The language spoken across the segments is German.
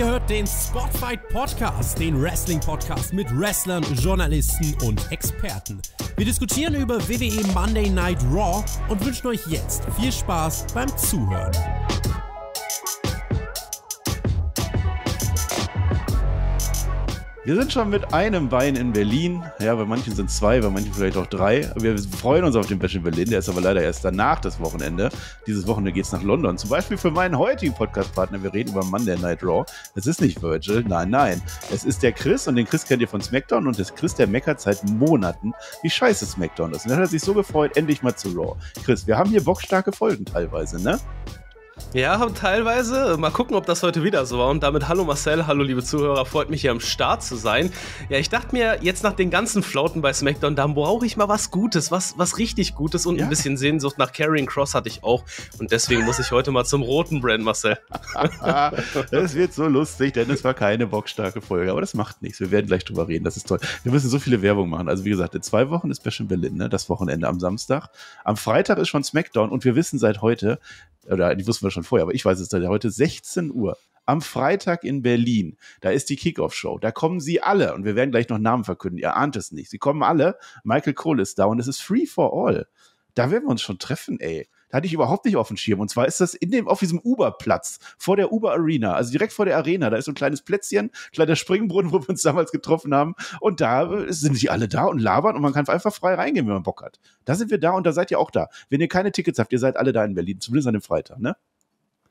Ihr hört den Spotfight Podcast, den Wrestling Podcast mit Wrestlern, Journalisten und Experten. Wir diskutieren über WWE Monday Night Raw und wünschen euch jetzt viel Spaß beim Zuhören. Wir sind schon mit einem Bein in Berlin. Ja, bei manchen sind zwei, bei manchen vielleicht auch drei. Wir freuen uns auf den Bash in Berlin. Der ist aber leider erst danach das Wochenende. Dieses Wochenende geht es nach London. Zum Beispiel für meinen heutigen Podcast-Partner. Wir reden über Monday Night Raw. Es ist nicht Virgil. Nein, nein. Es ist der Chris und den Chris kennt ihr von SmackDown und das Chris, der meckert seit Monaten, wie scheiße SmackDown ist. Und dann hat er sich so gefreut, endlich mal zu Raw. Chris, wir haben hier bockstarke Folgen teilweise, ne? Ja, teilweise. Mal gucken, ob das heute wieder so war. Und damit hallo Marcel, hallo liebe Zuhörer, freut mich hier am Start zu sein. Ja, ich dachte mir, jetzt nach den ganzen Flauten bei SmackDown, da brauche ich mal was Gutes, was, was richtig Gutes und ja. ein bisschen Sehnsucht nach Carrying Cross hatte ich auch. Und deswegen muss ich heute mal zum roten Brand, Marcel. das wird so lustig, denn es war keine bockstarke Folge, aber das macht nichts. Wir werden gleich drüber reden, das ist toll. Wir müssen so viele Werbung machen. Also wie gesagt, in zwei Wochen ist Bash in Berlin, ne? das Wochenende am Samstag. Am Freitag ist schon SmackDown und wir wissen seit heute, oder die wussten wir schon, schon vorher, aber ich weiß es heute, 16 Uhr am Freitag in Berlin. Da ist die Kickoff-Show. Da kommen sie alle und wir werden gleich noch Namen verkünden. Ihr ahnt es nicht. Sie kommen alle. Michael Cole ist da und es ist free for all. Da werden wir uns schon treffen, ey. Da hatte ich überhaupt nicht auf dem Schirm. Und zwar ist das in dem, auf diesem Uber-Platz vor der Uber-Arena, also direkt vor der Arena. Da ist so ein kleines Plätzchen, kleiner Springbrunnen, wo wir uns damals getroffen haben. Und da sind sie alle da und labern und man kann einfach frei reingehen, wenn man Bock hat. Da sind wir da und da seid ihr auch da. Wenn ihr keine Tickets habt, ihr seid alle da in Berlin, zumindest an dem Freitag, ne?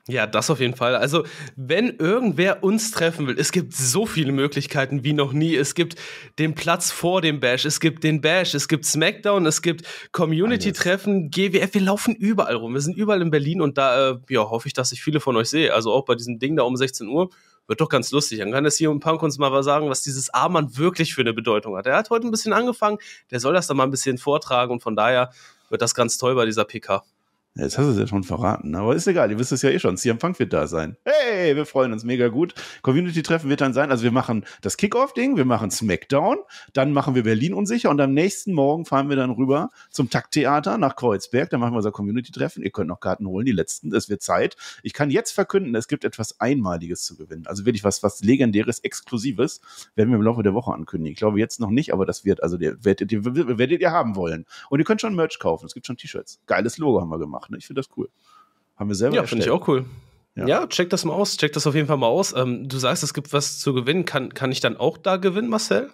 Ja, das auf jeden Fall. Also, wenn irgendwer uns treffen will, es gibt so viele Möglichkeiten wie noch nie. Es gibt den Platz vor dem Bash, es gibt den Bash, es gibt Smackdown, es gibt Community-Treffen, GWF. Wir laufen überall rum. Wir sind überall in Berlin und da äh, ja, hoffe ich, dass ich viele von euch sehe. Also auch bei diesem Ding da um 16 Uhr. Wird doch ganz lustig. Dann kann das hier und Punk uns mal sagen, was dieses Armband wirklich für eine Bedeutung hat. Er hat heute ein bisschen angefangen, der soll das dann mal ein bisschen vortragen und von daher wird das ganz toll bei dieser PK. Jetzt hast du es ja schon verraten, aber ist egal, ihr wisst es ja eh schon. CM Punk wird da sein. Hey, wir freuen uns mega gut. Community-Treffen wird dann sein. Also wir machen das Kickoff-Ding, wir machen SmackDown, dann machen wir Berlin unsicher und am nächsten Morgen fahren wir dann rüber zum Takttheater nach Kreuzberg. Da machen wir unser Community-Treffen. Ihr könnt noch Karten holen, die letzten. Es wird Zeit. Ich kann jetzt verkünden, es gibt etwas Einmaliges zu gewinnen. Also wirklich was, was Legendäres, Exklusives, werden wir im Laufe der Woche ankündigen. Ich glaube jetzt noch nicht, aber das wird, also werdet ihr, werdet ihr haben wollen. Und ihr könnt schon Merch kaufen. Es gibt schon T-Shirts. Geiles Logo haben wir gemacht macht. Ne? Ich finde das cool. Haben wir selber Ja, finde ich auch cool. Ja. ja. check das mal aus. Check das auf jeden Fall mal aus. Ähm, du sagst, es gibt was zu gewinnen. Kann, kann ich dann auch da gewinnen, Marcel?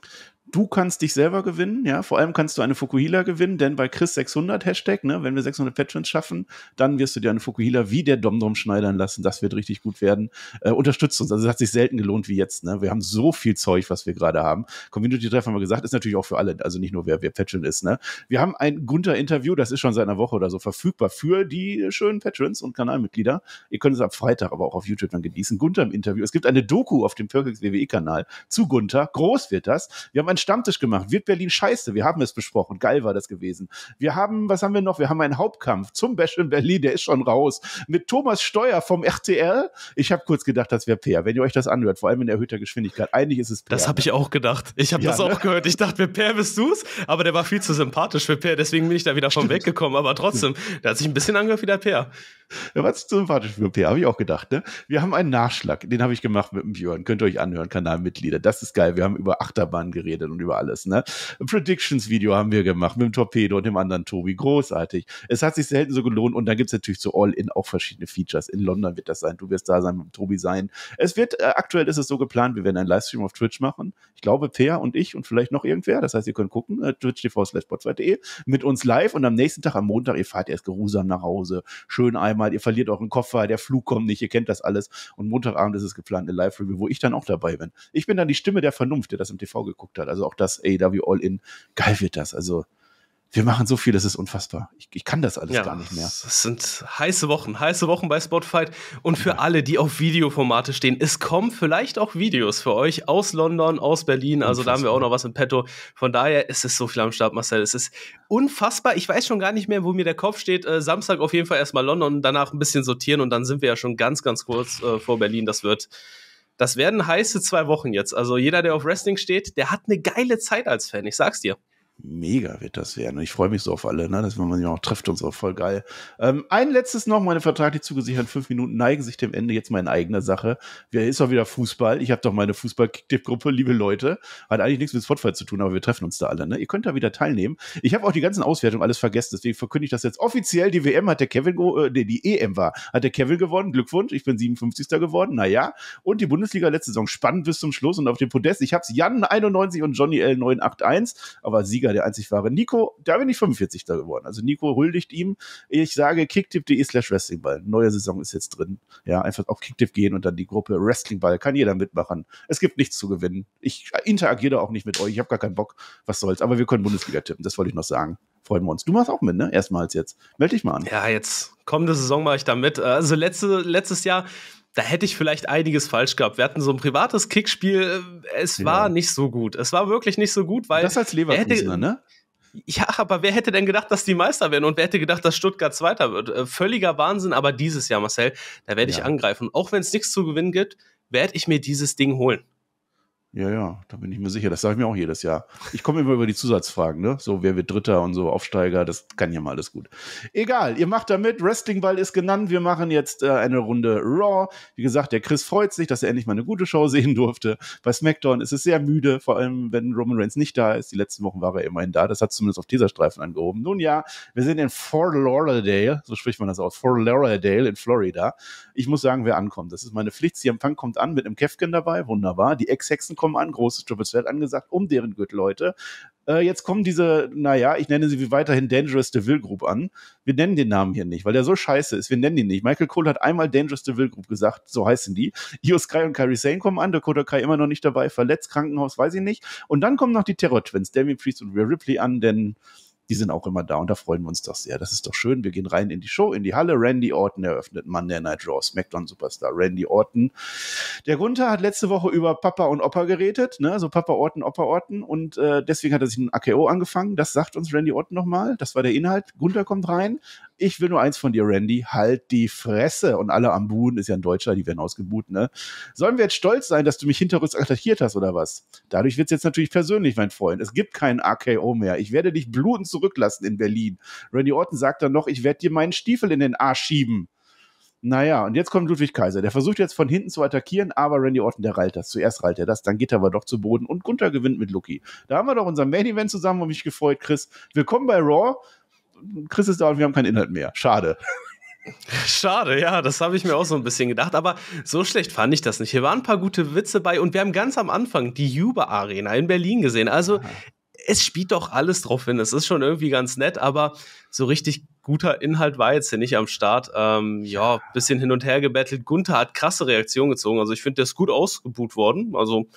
Du kannst dich selber gewinnen, ja. Vor allem kannst du eine Fukuhila gewinnen, denn bei Chris 600 Hashtag, ne, wenn wir 600 Patrons schaffen, dann wirst du dir eine Fukuhila wie der Domdom schneidern lassen. Das wird richtig gut werden. Äh, unterstützt uns. Also es hat sich selten gelohnt wie jetzt, ne. Wir haben so viel Zeug, was wir gerade haben. Community-Treffen haben wir gesagt, ist natürlich auch für alle, also nicht nur wer, wer Patron ist, ne. Wir haben ein Gunter-Interview, das ist schon seit einer Woche oder so verfügbar für die schönen Patrons und Kanalmitglieder. Ihr könnt es ab Freitag aber auch auf YouTube dann genießen. Gunter im Interview. Es gibt eine Doku auf dem Perkins WWE-Kanal zu Gunter. Groß wird das. Wir haben eine einen Stammtisch gemacht. Wird Berlin scheiße? Wir haben es besprochen. Geil war das gewesen. Wir haben, was haben wir noch? Wir haben einen Hauptkampf zum Bash in Berlin, der ist schon raus. Mit Thomas Steuer vom RTL. Ich habe kurz gedacht, das wäre Peer. Wenn ihr euch das anhört, vor allem in erhöhter Geschwindigkeit. Eigentlich ist es Peer. Das habe ne? ich auch gedacht. Ich habe ja, das ne? auch ne? gehört. Ich dachte, Peer bist du's, aber der war viel zu sympathisch für Peer. Deswegen bin ich da wieder von weggekommen. Aber trotzdem, der hat sich ein bisschen angehört wie der Peer. Der war zu sympathisch für Peer, habe ich auch gedacht. Ne? Wir haben einen Nachschlag. Den habe ich gemacht mit dem Björn. Könnt ihr euch anhören, Kanalmitglieder. Das ist geil. Wir haben über Achterbahn geredet geredet und über alles. Ne? Predictions-Video haben wir gemacht mit dem Torpedo und dem anderen Tobi. Großartig. Es hat sich selten so gelohnt. Und dann gibt es natürlich zu All-In auch verschiedene Features. In London wird das sein. Du wirst da sein, mit Tobi sein. Es wird, äh, aktuell ist es so geplant, wir werden einen Livestream auf Twitch machen. Ich glaube, Per und ich und vielleicht noch irgendwer. Das heißt, ihr könnt gucken, äh, twitch.tv slash mit uns live und am nächsten Tag, am Montag, ihr fahrt erst geruhsam nach Hause. Schön einmal, ihr verliert euren Koffer, der Flug kommt nicht, ihr kennt das alles. Und Montagabend ist es geplant, eine Live-Review, wo ich dann auch dabei bin. Ich bin dann die Stimme der Vernunft, der das im TV geguckt hat. Also also auch das AEW All-In, geil wird das. Also wir machen so viel, das ist unfassbar. Ich, ich kann das alles ja, gar nicht mehr. Es sind heiße Wochen, heiße Wochen bei Spotify. Und für alle, die auf Videoformate stehen, es kommen vielleicht auch Videos für euch aus London, aus Berlin. Also unfassbar. da haben wir auch noch was im Petto. Von daher ist es so viel am Start, Marcel. Es ist unfassbar. Ich weiß schon gar nicht mehr, wo mir der Kopf steht. Äh, Samstag auf jeden Fall erstmal London, danach ein bisschen sortieren und dann sind wir ja schon ganz, ganz kurz äh, vor Berlin. Das wird das werden heiße zwei Wochen jetzt. Also jeder, der auf Wrestling steht, der hat eine geile Zeit als Fan, ich sag's dir. Mega wird das werden. Und ich freue mich so auf alle, ne? dass man sich auch trifft und so. Voll geil. Ähm, ein letztes noch, meine vertraglich zugesicherten fünf Minuten neigen sich dem Ende jetzt meine eigene Sache. Wer ist doch wieder Fußball. Ich habe doch meine Fußball-Kicktipp-Gruppe, liebe Leute. Hat eigentlich nichts mit Spotify zu tun, aber wir treffen uns da alle. Ne? Ihr könnt da wieder teilnehmen. Ich habe auch die ganzen Auswertungen alles vergessen, deswegen verkündige ich das jetzt offiziell. Die WM hat der Kevin, äh, nee, die EM war, hat der Kevin gewonnen. Glückwunsch, ich bin 57. geworden. Naja. Und die Bundesliga letzte Saison spannend bis zum Schluss und auf dem Podest. Ich habe es Jan 91 und Johnny L 981, aber Sieger Sieger, der einzig wahre. Nico, da bin ich 45. da geworden. Also Nico huldigt ihm. Ich sage kicktip.de slash Wrestlingball. Neue Saison ist jetzt drin. Ja, einfach auf Kicktip gehen und dann die Gruppe Wrestlingball. Kann jeder mitmachen. Es gibt nichts zu gewinnen. Ich interagiere da auch nicht mit euch. Ich habe gar keinen Bock. Was soll's. Aber wir können Bundesliga tippen. Das wollte ich noch sagen freuen wir uns. Du machst auch mit, ne? Erstmals jetzt. Meld dich mal an. Ja, jetzt kommende Saison mache ich da mit. Also letzte, letztes Jahr da hätte ich vielleicht einiges falsch gehabt. Wir hatten so ein privates Kickspiel, äh, es ja. Genau. war nicht so gut. Es war wirklich nicht so gut, weil. Das als Leverkusener, ne? Ja, aber wer hätte denn gedacht, dass die Meister werden und wer hätte gedacht, dass Stuttgart Zweiter wird? Äh, völliger Wahnsinn, aber dieses Jahr, Marcel, da werde ja. ich angreifen. Auch wenn es nichts zu gewinnen gibt, werde ich mir dieses Ding holen. Ja, ja, da bin ich mir sicher. Das sage ich mir auch jedes Jahr. Ich komme immer über die Zusatzfragen, ne? So, wer wird Dritter und so, Aufsteiger, das kann ja mal alles gut. Egal, ihr macht damit. Wrestlingball ist genannt. Wir machen jetzt äh, eine Runde Raw. Wie gesagt, der Chris freut sich, dass er endlich mal eine gute Show sehen durfte. Bei SmackDown ist es sehr müde, vor allem wenn Roman Reigns nicht da ist. Die letzten Wochen war er immerhin da. Das hat zumindest auf dieser Streifen angehoben. Nun ja, wir sind in Fort Lauderdale, so spricht man das aus, Fort Lauderdale in Florida. Ich muss sagen, wer ankommt. Das ist meine Pflicht. Sie Empfang kommt an mit einem Käfken dabei. Wunderbar. Die Ex-Hexen kommen kommen an, großes Triple Threat angesagt, um deren Gürtel heute. Äh, jetzt kommen diese, naja, ich nenne sie wie weiterhin Dangerous Deville Group an. Wir nennen den Namen hier nicht, weil der so scheiße ist. Wir nennen ihn nicht. Michael Cole hat einmal Dangerous Deville Group gesagt, so heißen die. Io Sky und Kairi Sane kommen an, Dakota Kai immer noch nicht dabei, verletzt, Krankenhaus, weiß ich nicht. Und dann kommen noch die Terror Twins, Damien Priest und Rhea Ripley an, denn die sind auch immer da und da freuen wir uns doch sehr. Das ist doch schön. Wir gehen rein in die Show, in die Halle. Randy Orton eröffnet Monday Night Raw, SmackDown Superstar Randy Orton. Der Gunther hat letzte Woche über Papa und Opa geredet, ne? also Papa Orton, Opa Orton und äh, deswegen hat er sich ein AKO angefangen. Das sagt uns Randy Orton nochmal. Das war der Inhalt. Gunther kommt rein, ich will nur eins von dir, Randy. Halt die Fresse. Und alle am Buhen, ist ja ein Deutscher, die werden ausgebuht, ne? Sollen wir jetzt stolz sein, dass du mich hinterrücks attackiert hast oder was? Dadurch wird es jetzt natürlich persönlich, mein Freund. Es gibt keinen AKO mehr. Ich werde dich blutend zurücklassen in Berlin. Randy Orton sagt dann noch, ich werde dir meinen Stiefel in den Arsch schieben. Naja, und jetzt kommt Ludwig Kaiser. Der versucht jetzt von hinten zu attackieren, aber Randy Orton, der reilt das. Zuerst reilt er das, dann geht er aber doch zu Boden und Gunther gewinnt mit Lucky. Da haben wir doch unser Main Event zusammen und mich gefreut, Chris. Willkommen bei Raw. Chris ist da und wir haben keinen Inhalt mehr. Schade. Schade, ja, das habe ich mir auch so ein bisschen gedacht, aber so schlecht fand ich das nicht. Hier waren ein paar gute Witze bei und wir haben ganz am Anfang die Juba Arena in Berlin gesehen. Also, es spielt doch alles drauf hin. Es ist schon irgendwie ganz nett, aber so richtig guter Inhalt war jetzt hier nicht am Start. Ähm, ja, bisschen hin und her gebettelt. Gunther hat krasse Reaktionen gezogen. Also ich finde, der ist gut ausgebuht worden. Also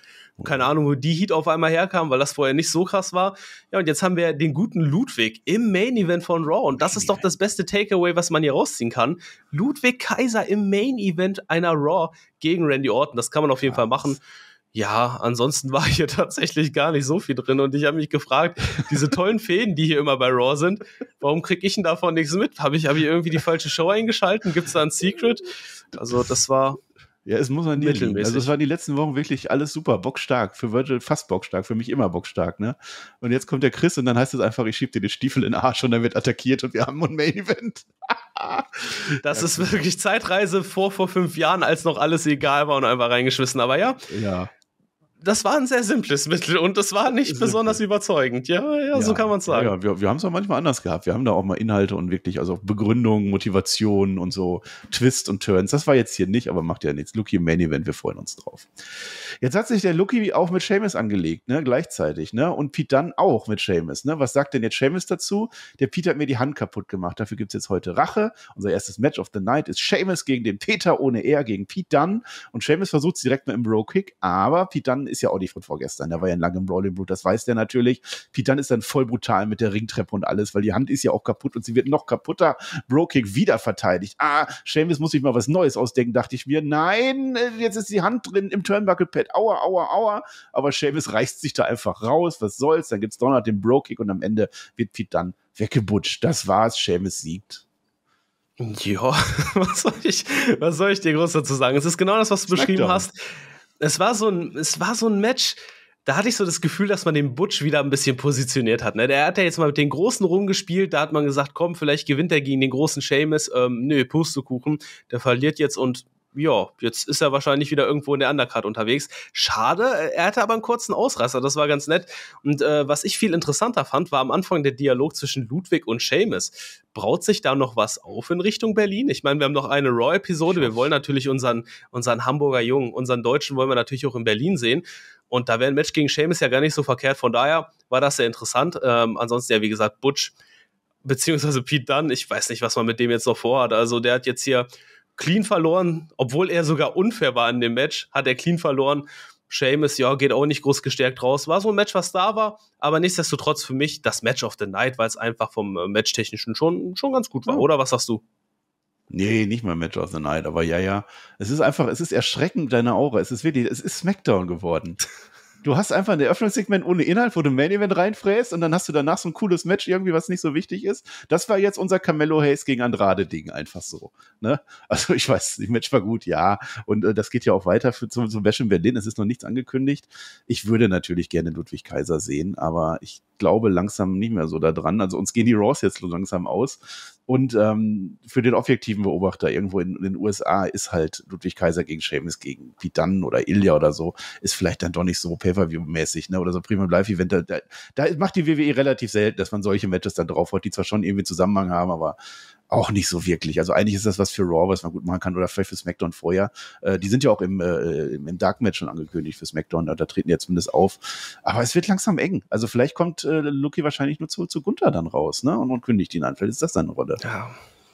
keine Ahnung, wo die Heat auf einmal herkam, weil das vorher nicht so krass war. Ja, und jetzt haben wir den guten Ludwig im Main Event von Raw. Und das ist doch das beste Takeaway, was man hier rausziehen kann. Ludwig Kaiser im Main Event einer Raw gegen Randy Orton. Das kann man auf jeden Fall machen ja, ansonsten war hier tatsächlich gar nicht so viel drin und ich habe mich gefragt, diese tollen Fäden, die hier immer bei Raw sind, warum kriege ich denn davon nichts mit? Habe ich, hab ich irgendwie die falsche Show eingeschalten? Gibt es da ein Secret? Also das war ja, es muss man nie liegen. Also es waren die letzten Wochen wirklich alles super, bockstark. Für Virgil fast bockstark, für mich immer bockstark, ne? Und jetzt kommt der Chris und dann heißt es einfach, ich schieb dir den Stiefel in den Arsch und dann wird attackiert und wir haben ein Main Event. das ja. ist wirklich Zeitreise vor, vor fünf Jahren, als noch alles egal war und einfach reingeschmissen. Aber ja, ja das war ein sehr simples Mittel und das war nicht Simple. besonders überzeugend. Ja, ja, ja so kann man es sagen. Ja, wir, wir haben es auch manchmal anders gehabt. Wir haben da auch mal Inhalte und wirklich, also Begründungen, Motivationen und so Twist und Turns. Das war jetzt hier nicht, aber macht ja nichts. Lucky im Main Event, wir freuen uns drauf. Jetzt hat sich der Lucky auch mit Seamus angelegt, ne, gleichzeitig, ne, und Pete dann auch mit Seamus, ne. Was sagt denn jetzt Seamus dazu? Der Pete hat mir die Hand kaputt gemacht. Dafür gibt es jetzt heute Rache. Unser erstes Match of the Night ist Seamus gegen den Peter ohne Er gegen Pete Dunn und Seamus versucht es direkt mit einem Bro Kick, aber Pete Dunn ist ja auch nicht von vorgestern. Der war ja in langem Brawling Blut, das weiß der natürlich. Pete ist dann voll brutal mit der Ringtreppe und alles, weil die Hand ist ja auch kaputt und sie wird noch kaputter. Brokick wieder verteidigt. Ah, Seamus muss ich mal was Neues ausdenken, dachte ich mir. Nein, äh, jetzt ist die Hand drin im Turnbuckle-Pad. Aua, aua, aua. Aber Seamus reißt sich da einfach raus. Was soll's? Dann gibt's Donald den Brokick und am Ende wird Pete weggebutscht. Das war's. Seamus siegt. Ja, was soll ich, was soll ich dir groß dazu sagen? Es ist genau das, was du Schmeckt beschrieben doch. hast es war so ein, es war so ein Match, da hatte ich so das Gefühl, dass man den Butch wieder ein bisschen positioniert hat. Ne? Der hat ja jetzt mal mit den Großen rumgespielt, da hat man gesagt, komm, vielleicht gewinnt er gegen den großen Seamus. Ähm, nö, Pustekuchen, der verliert jetzt und ja, jetzt ist er wahrscheinlich wieder irgendwo in der Undercard unterwegs. Schade, er hatte aber einen kurzen Ausreißer, das war ganz nett. Und äh, was ich viel interessanter fand, war am Anfang der Dialog zwischen Ludwig und Seamus. Braut sich da noch was auf in Richtung Berlin? Ich meine, wir haben noch eine Raw-Episode. Wir wollen natürlich unseren, unseren Hamburger Jungen, unseren Deutschen wollen wir natürlich auch in Berlin sehen. Und da wäre ein Match gegen Seamus ja gar nicht so verkehrt. Von daher war das sehr interessant. Ähm, ansonsten ja, wie gesagt, Butch beziehungsweise Pete Dunn. Ich weiß nicht, was man mit dem jetzt noch vorhat. Also der hat jetzt hier clean verloren, obwohl er sogar unfair war in dem Match, hat er clean verloren. Seamus, ja, geht auch nicht groß gestärkt raus. War so ein Match, was da war, aber nichtsdestotrotz für mich das Match of the Night, weil es einfach vom äh, Matchtechnischen schon, schon ganz gut war, mhm. oder? Was sagst du? Nee, nicht mal Match of the Night, aber ja, ja. Es ist einfach, es ist erschreckend, deine Aura. Es ist wirklich, es ist Smackdown geworden. du hast einfach ein Eröffnungssegment ohne Inhalt, wo du Main Event reinfräst und dann hast du danach so ein cooles Match irgendwie, was nicht so wichtig ist. Das war jetzt unser Camello Hayes gegen Andrade Ding einfach so. Ne? Also ich weiß, das Match war gut, ja. Und äh, das geht ja auch weiter für, zum, zum Bash in Berlin. Es ist noch nichts angekündigt. Ich würde natürlich gerne Ludwig Kaiser sehen, aber ich glaube langsam nicht mehr so da dran. Also uns gehen die Raws jetzt so langsam aus. Und ähm, für den objektiven Beobachter irgendwo in, in, den USA ist halt Ludwig Kaiser gegen Seamus, gegen Pidan oder Ilya oder so, ist vielleicht dann doch nicht so Pay-Per-View-mäßig, ne? Oder so Premium Live-Event. Da, da, da, macht die WWE relativ selten, dass man solche Matches dann drauf hat, die zwar schon irgendwie Zusammenhang haben, aber auch nicht so wirklich. Also eigentlich ist das was für Raw, was man gut machen kann oder vielleicht für SmackDown vorher. Äh, die sind ja auch im, äh, im Dark Match schon angekündigt für SmackDown, äh, da treten ja zumindest auf. Aber es wird langsam eng. Also vielleicht kommt äh, Lucky wahrscheinlich nur zu, zu Gunther dann raus ne? und, und kündigt ihn an. Vielleicht ist das seine Rolle. Ja.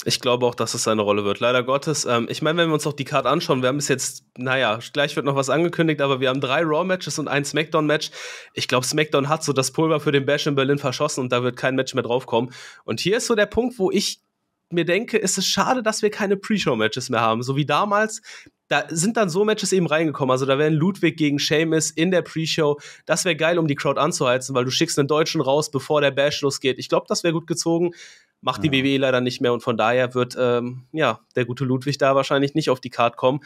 Ich glaube auch, dass es seine Rolle wird. Leider Gottes. Ähm, ich meine, wenn wir uns noch die Card anschauen, wir haben es jetzt, naja, gleich wird noch was angekündigt, aber wir haben drei Raw-Matches und ein SmackDown-Match. Ich glaube, SmackDown hat so das Pulver für den Bash in Berlin verschossen und da wird kein Match mehr draufkommen. Und hier ist so der Punkt, wo ich mir denke, ist es schade, dass wir keine Pre-Show-Matches mehr haben. So wie damals, da sind dann so Matches eben reingekommen. Also da wären Ludwig gegen Seamus in der Pre-Show. Das wäre geil, um die Crowd anzuheizen, weil du schickst einen Deutschen raus, bevor der Bash losgeht. Ich glaube, das wäre gut gezogen. Macht die WWE leider nicht mehr und von daher wird ähm, ja der gute Ludwig da wahrscheinlich nicht auf die Card kommen.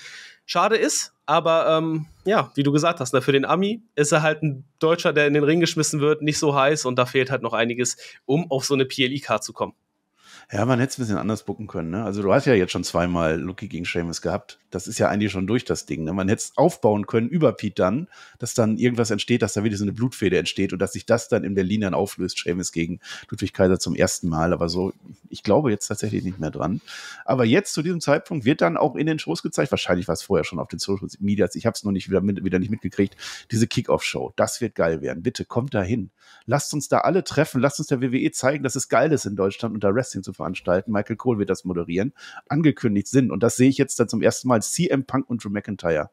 Schade ist, aber ähm, ja, wie du gesagt hast, ne, für den Ami ist er halt ein Deutscher, der in den Ring geschmissen wird, nicht so heiß und da fehlt halt noch einiges, um auf so eine PLI-Card zu kommen. Ja, man hätte es ein bisschen anders bucken können. Ne? Also du hast ja jetzt schon zweimal Lucky gegen Seamus gehabt. Das ist ja eigentlich schon durch das Ding. Ne? Man hätte es aufbauen können über Pete dann, dass dann irgendwas entsteht, dass da wieder so eine Blutfehde entsteht und dass sich das dann in Berlin dann auflöst. Seamus gegen Ludwig Kaiser zum ersten Mal. Aber so, ich glaube jetzt tatsächlich nicht mehr dran. Aber jetzt zu diesem Zeitpunkt wird dann auch in den Shows gezeigt. Wahrscheinlich war es vorher schon auf den Social Medias. Ich habe es noch nicht wieder, mit, wieder nicht mitgekriegt. Diese Kickoff-Show, das wird geil werden. Bitte kommt da hin. Lasst uns da alle treffen. Lasst uns der WWE zeigen, dass es geil ist in Deutschland unter Wrestling zu veranstalten, Michael Cole wird das moderieren, angekündigt sind. Und das sehe ich jetzt dann zum ersten Mal, CM Punk und Drew McIntyre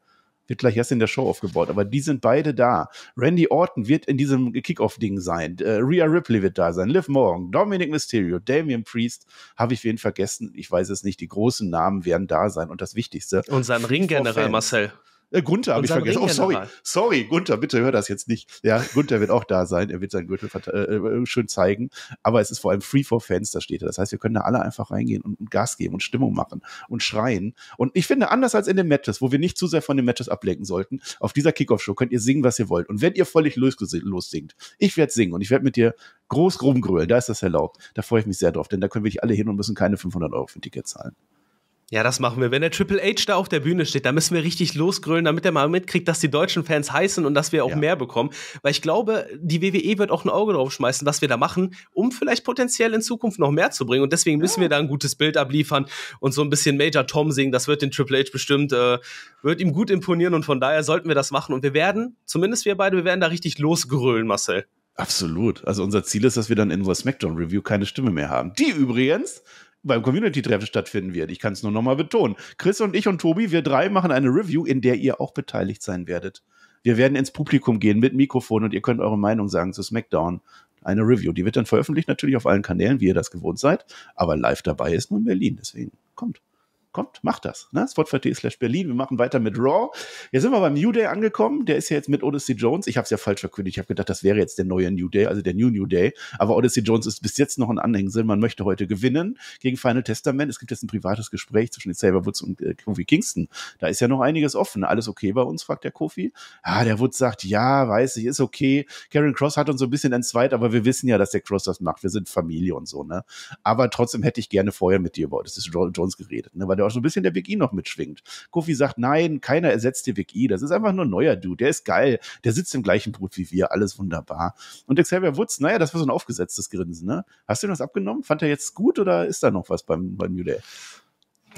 wird gleich erst in der Show aufgebaut, aber die sind beide da. Randy Orton wird in diesem Kickoff-Ding sein. Äh, Rhea Ripley wird da sein. Liv Morgan, Dominic Mysterio, Damian Priest. Habe ich wen vergessen? Ich weiß es nicht. Die großen Namen werden da sein. Und das Wichtigste. Unser sein Ringgeneral Marcel. Äh, Gunther habe ich vergessen. Oh, sorry. Sorry, Gunther, bitte hör das jetzt nicht. Ja, Gunther wird auch da sein. Er wird seinen Gürtel äh, äh, äh, schön zeigen. Aber es ist vor allem Free for Fans, da steht er. Das heißt, wir können da alle einfach reingehen und Gas geben und Stimmung machen und schreien. Und ich finde, anders als in den Matches, wo wir nicht zu sehr von den Matches ablenken sollten, auf dieser Kickoff-Show könnt ihr singen, was ihr wollt. Und wenn ihr völlig los, singt, ich werde singen und ich werde mit dir groß rumgrölen. Da ist das erlaubt. Da freue ich mich sehr drauf, denn da können wir nicht alle hin und müssen keine 500 Euro für ein Ticket zahlen. Ja, das machen wir. Wenn der Triple H da auf der Bühne steht, da müssen wir richtig losgrölen, damit er mal mitkriegt, dass die deutschen Fans heißen und dass wir auch ja. mehr bekommen. Weil ich glaube, die WWE wird auch ein Auge drauf schmeißen, was wir da machen, um vielleicht potenziell in Zukunft noch mehr zu bringen. Und deswegen müssen ja. wir da ein gutes Bild abliefern und so ein bisschen Major Tom singen. Das wird den Triple H bestimmt, äh, wird ihm gut imponieren und von daher sollten wir das machen. Und wir werden, zumindest wir beide, wir werden da richtig losgrölen, Marcel. Absolut. Also unser Ziel ist, dass wir dann in unserer SmackDown Review keine Stimme mehr haben. Die übrigens beim Community-Treffen stattfinden wird. Ich kann es nur nochmal betonen. Chris und ich und Tobi, wir drei machen eine Review, in der ihr auch beteiligt sein werdet. Wir werden ins Publikum gehen mit Mikrofon und ihr könnt eure Meinung sagen zu SmackDown. Eine Review. Die wird dann veröffentlicht, natürlich auf allen Kanälen, wie ihr das gewohnt seid. Aber live dabei ist nun Berlin. Deswegen kommt kommt, macht das. Ne? Spot.at slash Berlin. Wir machen weiter mit Raw. Jetzt sind wir beim New Day angekommen. Der ist ja jetzt mit Odyssey Jones. Ich habe es ja falsch verkündet. Ich habe gedacht, das wäre jetzt der neue New Day, also der New New Day. Aber Odyssey Jones ist bis jetzt noch ein Anhängsel. Man möchte heute gewinnen gegen Final Testament. Es gibt jetzt ein privates Gespräch zwischen den Saber Woods und äh, Kofi Kingston. Da ist ja noch einiges offen. Alles okay bei uns, fragt der Kofi. Ah, der Woods sagt, ja, weiß ich, ist okay. Karen Cross hat uns so ein bisschen entzweit, aber wir wissen ja, dass der Cross das macht. Wir sind Familie und so, ne? Aber trotzdem hätte ich gerne vorher mit dir über Odyssey Jones geredet, ne? Weil der auch so ein bisschen der Big E noch mitschwingt. Kofi sagt, nein, keiner ersetzt den Big E. Das ist einfach nur ein neuer Dude. Der ist geil. Der sitzt im gleichen Boot wie wir. Alles wunderbar. Und Xavier Woods, naja, das war so ein aufgesetztes Grinsen, ne? Hast du ihm das abgenommen? Fand er jetzt gut oder ist da noch was beim, beim New Day?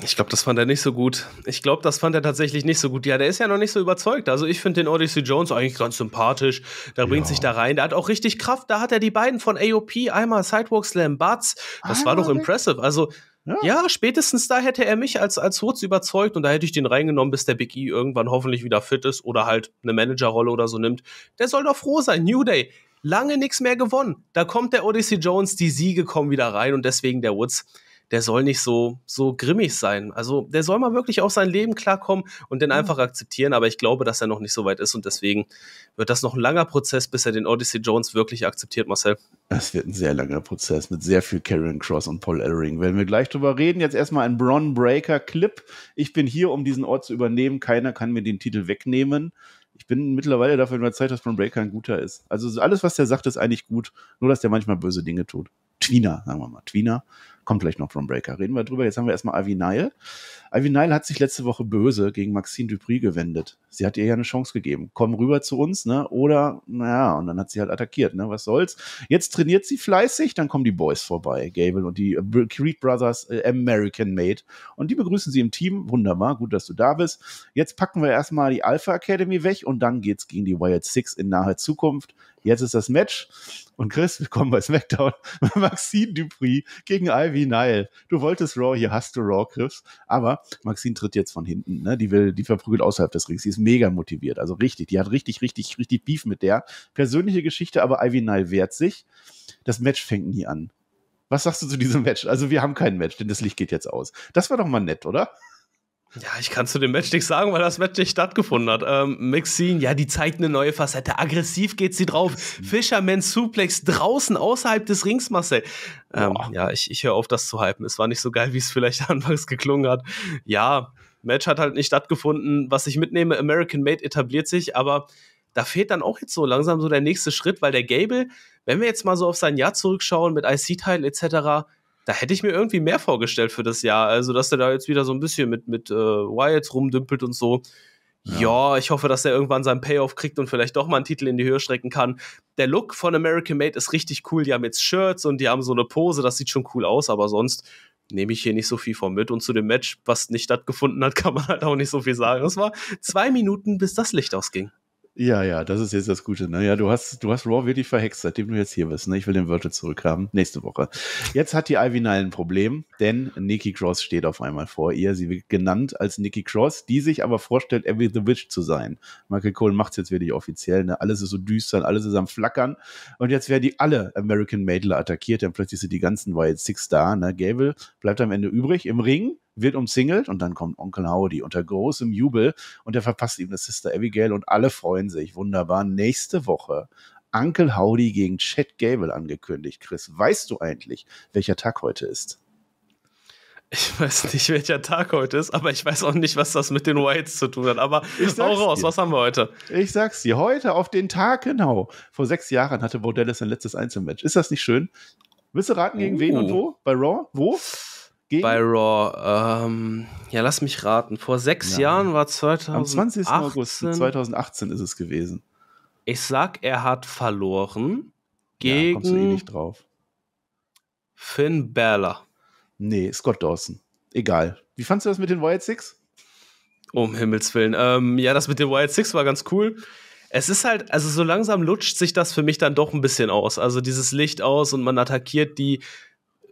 Ich glaube, das fand er nicht so gut. Ich glaube, das fand er tatsächlich nicht so gut. Ja, der ist ja noch nicht so überzeugt. Also ich finde den Odyssey Jones eigentlich ganz sympathisch. Der ja. bringt sich da rein. Der hat auch richtig Kraft. Da hat er die beiden von AOP einmal Sidewalk Slam Butts. Das ah, war doch impressive. Also ja. ja. spätestens da hätte er mich als, als Woods überzeugt und da hätte ich den reingenommen, bis der Big E irgendwann hoffentlich wieder fit ist oder halt eine Managerrolle oder so nimmt. Der soll doch froh sein. New Day, lange nichts mehr gewonnen. Da kommt der Odyssey Jones, die Siege kommen wieder rein und deswegen der Woods der soll nicht so, so grimmig sein. Also der soll mal wirklich auf sein Leben klarkommen und den mhm. einfach akzeptieren. Aber ich glaube, dass er noch nicht so weit ist und deswegen wird das noch ein langer Prozess, bis er den Odyssey Jones wirklich akzeptiert, Marcel. Das wird ein sehr langer Prozess mit sehr viel Karen Cross und Paul Ellering. Werden wir gleich drüber reden. Jetzt erstmal ein Bron Breaker Clip. Ich bin hier, um diesen Ort zu übernehmen. Keiner kann mir den Titel wegnehmen ich bin mittlerweile dafür überzeugt, dass Bron Breaker ein guter ist. Also alles, was der sagt, ist eigentlich gut. Nur, dass der manchmal böse Dinge tut. Twina, sagen wir mal. Twina Kommt gleich noch From Breaker. Reden wir drüber. Jetzt haben wir erstmal Ivy Nile. Ivy Nile hat sich letzte Woche böse gegen Maxine Dupri gewendet. Sie hat ihr ja eine Chance gegeben. Komm rüber zu uns, ne? Oder, naja, und dann hat sie halt attackiert, ne? Was soll's? Jetzt trainiert sie fleißig, dann kommen die Boys vorbei, Gable und die äh, Creed Brothers äh, American Made. Und die begrüßen sie im Team. Wunderbar, gut, dass du da bist. Jetzt packen wir erstmal die Alpha Academy weg und dann geht's gegen die Wild Six in naher Zukunft. Jetzt ist das Match. Und Chris, willkommen bei SmackDown. Maxine Dupri gegen Ivy Nile. Du wolltest Raw, hier hast du Raw, Chris. Aber Maxine tritt jetzt von hinten. Ne? Die will, die verprügelt außerhalb des Rings. Die ist mega motiviert. Also richtig. Die hat richtig, richtig, richtig Beef mit der. Persönliche Geschichte, aber Ivy Nile wehrt sich. Das Match fängt nie an. Was sagst du zu diesem Match? Also, wir haben kein Match, denn das Licht geht jetzt aus. Das war doch mal nett, oder? Ja, ich kann zu dem Match nichts sagen, weil das Match nicht stattgefunden hat. Ähm, Maxine, ja, die zeigt eine neue Facette. Aggressiv geht sie drauf. Fisherman Suplex draußen außerhalb des Rings, Marcel. Ähm, ja, ich, ich höre auf, das zu hypen. Es war nicht so geil, wie es vielleicht anfangs geklungen hat. Ja, Match hat halt nicht stattgefunden. Was ich mitnehme, American Made etabliert sich, aber da fehlt dann auch jetzt so langsam so der nächste Schritt, weil der Gable, wenn wir jetzt mal so auf sein Jahr zurückschauen mit IC-Teil etc., da hätte ich mir irgendwie mehr vorgestellt für das Jahr. Also, dass er da jetzt wieder so ein bisschen mit, mit äh, Wyatt rumdümpelt und so. Ja. ja. ich hoffe, dass er irgendwann seinen Payoff kriegt und vielleicht doch mal einen Titel in die Höhe strecken kann. Der Look von American Made ist richtig cool. Die haben jetzt Shirts und die haben so eine Pose, das sieht schon cool aus, aber sonst nehme ich hier nicht so viel von mit. Und zu dem Match, was nicht stattgefunden hat, kann man halt auch nicht so viel sagen. Es war zwei Minuten, bis das Licht ausging. Ja, ja, das ist jetzt das Gute. Ne? Ja, du hast, du hast Raw wirklich verhext, seitdem du jetzt hier bist. Ne? Ich will den Virtual zurückhaben. Nächste Woche. Jetzt hat die Ivy Nile ein Problem, denn Nikki Cross steht auf einmal vor ihr. Sie wird genannt als Nikki Cross, die sich aber vorstellt, Abby the Witch zu sein. Michael Cole macht es jetzt wirklich offiziell. Ne? Alles ist so düster, alles ist am Flackern. Und jetzt werden die alle American Mädler attackiert. Denn plötzlich sind die ganzen Wild Six da. Ne? Gable bleibt am Ende übrig im Ring wird umzingelt und dann kommt Onkel Howdy unter großem Jubel und er verpasst ihm das Sister Abigail und alle freuen sich. Wunderbar. Nächste Woche Onkel Howdy gegen Chad Gable angekündigt. Chris, weißt du eigentlich, welcher Tag heute ist? Ich weiß nicht, welcher Tag heute ist, aber ich weiß auch nicht, was das mit den Whites zu tun hat. Aber ich auch raus, dir. was haben wir heute? Ich sag's dir, heute auf den Tag genau. Vor sechs Jahren hatte Bordellis sein letztes Einzelmatch. Ist das nicht schön? Willst du raten, gegen uh. wen und wo? Bei Raw? Wo? Gegen bei Raw. Ähm, ja, lass mich raten. Vor sechs ja. Jahren war 2018. Am 20. August 2018 ist es gewesen. Ich sag, er hat verloren gegen. Ja, kommst du eh nicht drauf. Finn Balor. Nee, Scott Dawson. Egal. Wie fandst du das mit den Wild Six? Um Himmels Willen. Ähm, ja, das mit den Wild Six war ganz cool. Es ist halt, also so langsam lutscht sich das für mich dann doch ein bisschen aus. Also dieses Licht aus und man attackiert die.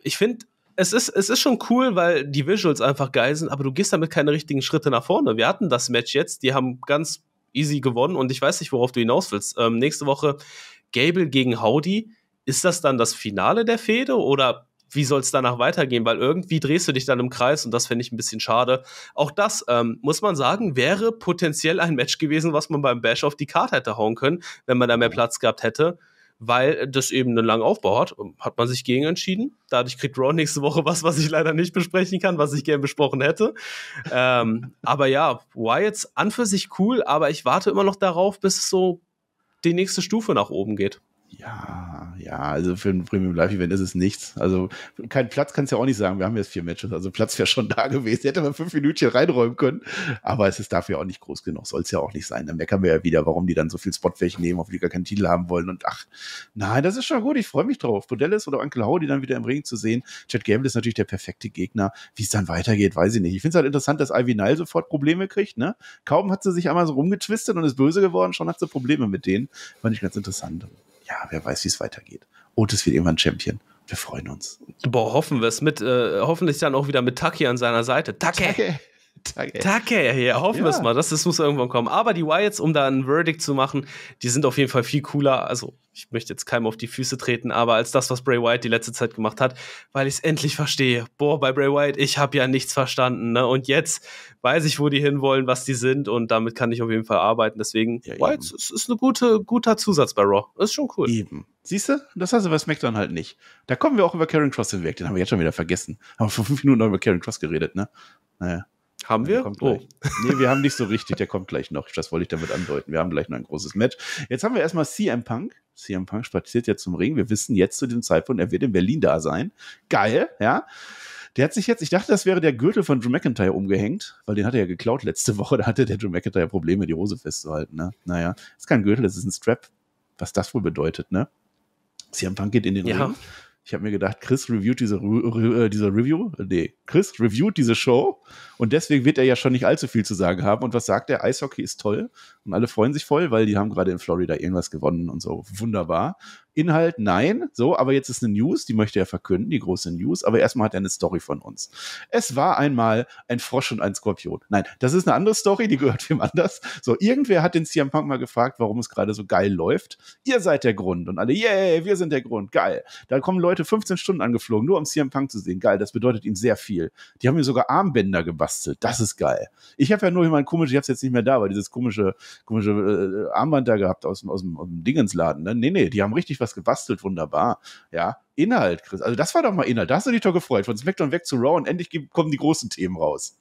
Ich finde, es ist, es ist schon cool, weil die Visuals einfach geil sind, aber du gehst damit keine richtigen Schritte nach vorne. Wir hatten das Match jetzt, die haben ganz easy gewonnen und ich weiß nicht, worauf du hinaus willst. Ähm, nächste Woche Gable gegen Howdy. Ist das dann das Finale der Fehde oder wie soll es danach weitergehen? Weil irgendwie drehst du dich dann im Kreis und das finde ich ein bisschen schade. Auch das, ähm, muss man sagen, wäre potenziell ein Match gewesen, was man beim Bash auf die Karte hätte hauen können, wenn man da mehr Platz gehabt hätte weil das eben einen langen Aufbau hat. Hat man sich gegen entschieden. Dadurch kriegt Raw nächste Woche was, was ich leider nicht besprechen kann, was ich gern besprochen hätte. ähm, aber ja, Wyatts an für sich cool, aber ich warte immer noch darauf, bis es so die nächste Stufe nach oben geht. Ja, ja, also für ein Premium Live Event ist es nichts. Also kein Platz kannst du ja auch nicht sagen. Wir haben jetzt vier Matches, also Platz wäre schon da gewesen. Hätte man fünf Minütchen reinräumen können, aber es ist dafür auch nicht groß genug. Soll es ja auch nicht sein. Dann meckern wir ja wieder, warum die dann so viel Spotfläche nehmen, auf die gar keinen Titel haben wollen. Und ach, nein, das ist schon gut. Ich freue mich drauf. Podellis oder Uncle Howdy dann wieder im Ring zu sehen. Chad Gable ist natürlich der perfekte Gegner. Wie es dann weitergeht, weiß ich nicht. Ich finde es halt interessant, dass Ivy Nile sofort Probleme kriegt. Ne? Kaum hat sie sich einmal so rumgetwistet und ist böse geworden, schon hat sie Probleme mit denen. Fand ich ganz interessant ja, wer weiß, wie es weitergeht. Otis wird irgendwann Champion. Wir freuen uns. Boah, hoffen wir es mit, äh, hoffentlich dann auch wieder mit Taki an seiner Seite. Taki! Taki. Take. ja, hoffen ja. wir es mal. Das, das muss irgendwann kommen. Aber die Wyatts, um da einen Verdict zu machen, die sind auf jeden Fall viel cooler. Also, ich möchte jetzt keinem auf die Füße treten, aber als das, was Bray Wyatt die letzte Zeit gemacht hat, weil ich es endlich verstehe. Boah, bei Bray Wyatt, ich habe ja nichts verstanden. Ne? Und jetzt weiß ich, wo die hinwollen, was die sind und damit kann ich auf jeden Fall arbeiten. Deswegen, ja, Wyatt ist, ist ein gute, guter Zusatz bei Raw. Ist schon cool. Eben. Siehst du? Das heißt du bei SmackDown halt nicht. Da kommen wir auch über Karen Cross hinweg. Den haben wir jetzt schon wieder vergessen. Haben wir vor fünf Minuten noch über Karen Cross geredet, ne? Naja. Haben wir? Oh. Nee, wir haben nicht so richtig. Der kommt gleich noch. Das wollte ich damit andeuten. Wir haben gleich noch ein großes Match. Jetzt haben wir erstmal CM Punk. CM Punk spaziert ja zum Ring. Wir wissen jetzt zu dem Zeitpunkt, er wird in Berlin da sein. Geil, ja. Der hat sich jetzt, ich dachte, das wäre der Gürtel von Drew McIntyre umgehängt, weil den hat er ja geklaut letzte Woche. Da hatte der Drew McIntyre Probleme, die Hose festzuhalten. Ne? Naja, ist kein Gürtel, das ist ein Strap. Was das wohl bedeutet, ne? CM Punk geht in den ja. Ring, ich habe mir gedacht, Chris reviewt diese, Re äh, diese Review, nee, Chris reviewt diese Show und deswegen wird er ja schon nicht allzu viel zu sagen haben. Und was sagt er? Eishockey ist toll und alle freuen sich voll, weil die haben gerade in Florida irgendwas gewonnen und so. Wunderbar. Inhalt, nein. So, aber jetzt ist eine News, die möchte er verkünden, die große News. Aber erstmal hat er eine Story von uns. Es war einmal ein Frosch und ein Skorpion. Nein, das ist eine andere Story, die gehört wem anders. So, irgendwer hat den CM Punk mal gefragt, warum es gerade so geil läuft. Ihr seid der Grund. Und alle, yay, wir sind der Grund. Geil. Da kommen Leute 15 Stunden angeflogen, nur um CM Punk zu sehen. Geil, das bedeutet ihm sehr viel. Die haben mir sogar Armbänder gebastelt. Das ist geil. Ich habe ja nur immer ein komisches, ich habe es jetzt nicht mehr da, weil dieses komische komische äh, äh, Armband da gehabt aus, aus, dem, aus dem Dingensladen. Ne? Nee, nee, die haben richtig was gebastelt, wunderbar. Ja, Inhalt, Chris. Also das war doch mal Inhalt. Da hast du dich doch gefreut. Von SmackDown weg zu Raw und endlich kommen die großen Themen raus.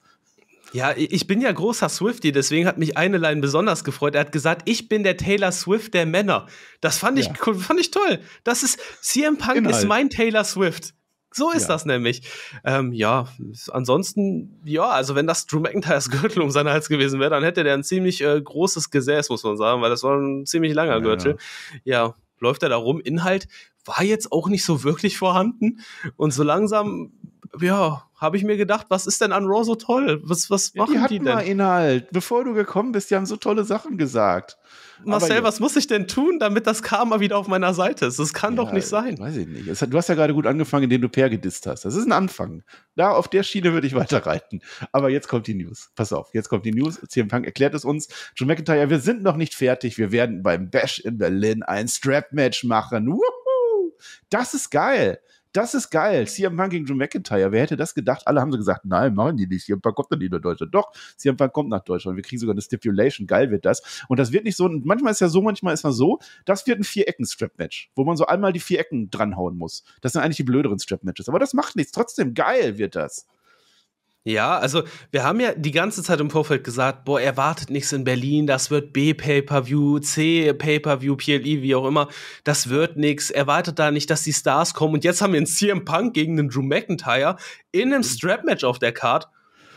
Ja, ich bin ja großer Swifty, deswegen hat mich eine Line besonders gefreut. Er hat gesagt, ich bin der Taylor Swift der Männer. Das fand ich, ja. fand ich toll. Das ist, CM Punk Inhalt. ist mein Taylor Swift. So ist ja. das nämlich. Ähm, ja, ansonsten, ja, also wenn das Drew McIntyres Gürtel um seinen Hals gewesen wäre, dann hätte der ein ziemlich äh, großes Gesäß, muss man sagen, weil das war ein ziemlich langer ja, Gürtel. Ja. ja, läuft er da rum. Inhalt war jetzt auch nicht so wirklich vorhanden. Und so langsam ja, habe ich mir gedacht, was ist denn an Raw so toll? Was, was machen ja, die, hatten die denn? Mal Inhalt. Bevor du gekommen bist, die haben so tolle Sachen gesagt. Marcel, was muss ich denn tun, damit das Karma wieder auf meiner Seite ist? Das kann ja, doch nicht sein. Weiß ich nicht. du hast ja gerade gut angefangen, indem du Per gedisst hast. Das ist ein Anfang. Da auf der Schiene würde ich weiterreiten. Aber jetzt kommt die News. Pass auf, jetzt kommt die News. CM Punk erklärt es uns. John McIntyre, wir sind noch nicht fertig. Wir werden beim Bash in Berlin ein Strap-Match machen. Woohoo! Das ist geil. Das ist geil. CM Punk gegen Drew McIntyre. Wer hätte das gedacht? Alle haben so gesagt, nein, machen die nicht. CM Punk kommt doch nicht nach Deutschland. Doch, CM Punk kommt nach Deutschland. Wir kriegen sogar eine Stipulation. Geil wird das. Und das wird nicht so, manchmal ist ja so, manchmal ist man so. Das wird ein Vier-Ecken-Strap-Match, wo man so einmal die vier Ecken dranhauen muss. Das sind eigentlich die blöderen Strap-Matches. Aber das macht nichts. Trotzdem geil wird das. Ja, also wir haben ja die ganze Zeit im Vorfeld gesagt, boah, erwartet nichts in Berlin, das wird B Pay-per-View, C Pay-per-View, PLI, e, wie auch immer, das wird nichts, erwartet da nicht, dass die Stars kommen und jetzt haben wir einen CM Punk gegen den Drew McIntyre in einem mhm. Strap-Match auf der Card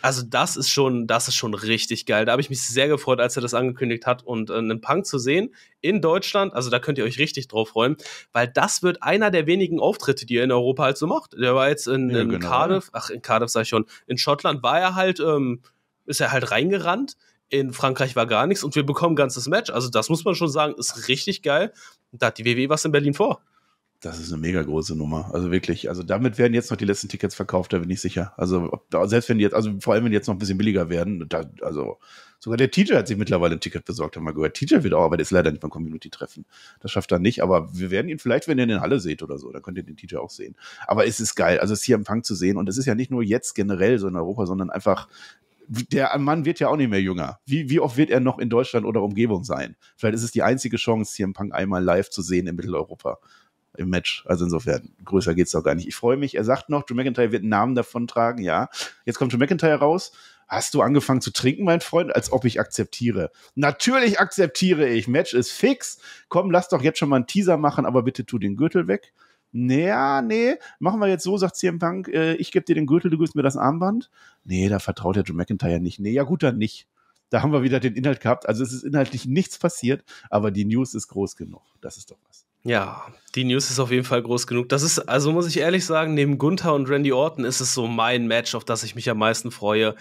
also das ist schon, das ist schon richtig geil. Da habe ich mich sehr gefreut, als er das angekündigt hat und äh, einen Punk zu sehen in Deutschland. Also da könnt ihr euch richtig drauf freuen, weil das wird einer der wenigen Auftritte, die er in Europa halt so macht. Der war jetzt in, ja, in genau. Cardiff, ach in Cardiff sag ich schon, in Schottland war er halt, ähm, ist er halt reingerannt. In Frankreich war gar nichts und wir bekommen ein ganzes Match. Also das muss man schon sagen, ist richtig geil. Da hat die WW e was in Berlin vor. Das ist eine mega große Nummer. Also wirklich, also damit werden jetzt noch die letzten Tickets verkauft, da bin ich sicher. Also selbst wenn die jetzt, also vor allem wenn die jetzt noch ein bisschen billiger werden, da, also sogar der Teacher hat sich mittlerweile ein Ticket besorgt, haben wir gehört. Teacher wird auch, aber der ist leider nicht beim Community-Treffen. Das schafft er nicht, aber wir werden ihn vielleicht, wenn ihr ihn in Halle seht oder so, dann könnt ihr den Teacher auch sehen. Aber es ist geil, also es hier im Fang zu sehen und es ist ja nicht nur jetzt generell so in Europa, sondern einfach der Mann wird ja auch nicht mehr jünger. Wie, wie oft wird er noch in Deutschland oder Umgebung sein? Vielleicht ist es die einzige Chance, hier im Punk einmal live zu sehen in Mitteleuropa im Match. Also insofern, größer geht es doch gar nicht. Ich freue mich. Er sagt noch, Drew McIntyre wird einen Namen davon tragen. Ja, jetzt kommt Drew McIntyre raus. Hast du angefangen zu trinken, mein Freund? Als ob ich akzeptiere. Natürlich akzeptiere ich. Match ist fix. Komm, lass doch jetzt schon mal einen Teaser machen, aber bitte tu den Gürtel weg. Naja, nee, machen wir jetzt so, sagt CM Punk, äh, ich gebe dir den Gürtel, du gibst mir das Armband. Nee, da vertraut der Joe McIntyre nicht. Nee, ja gut, dann nicht. Da haben wir wieder den Inhalt gehabt. Also es ist inhaltlich nichts passiert, aber die News ist groß genug. Das ist doch was. Ja, die News ist auf jeden Fall groß genug. Das ist, also muss ich ehrlich sagen, neben Gunther und Randy Orton ist es so mein Match, auf das ich mich am meisten freue,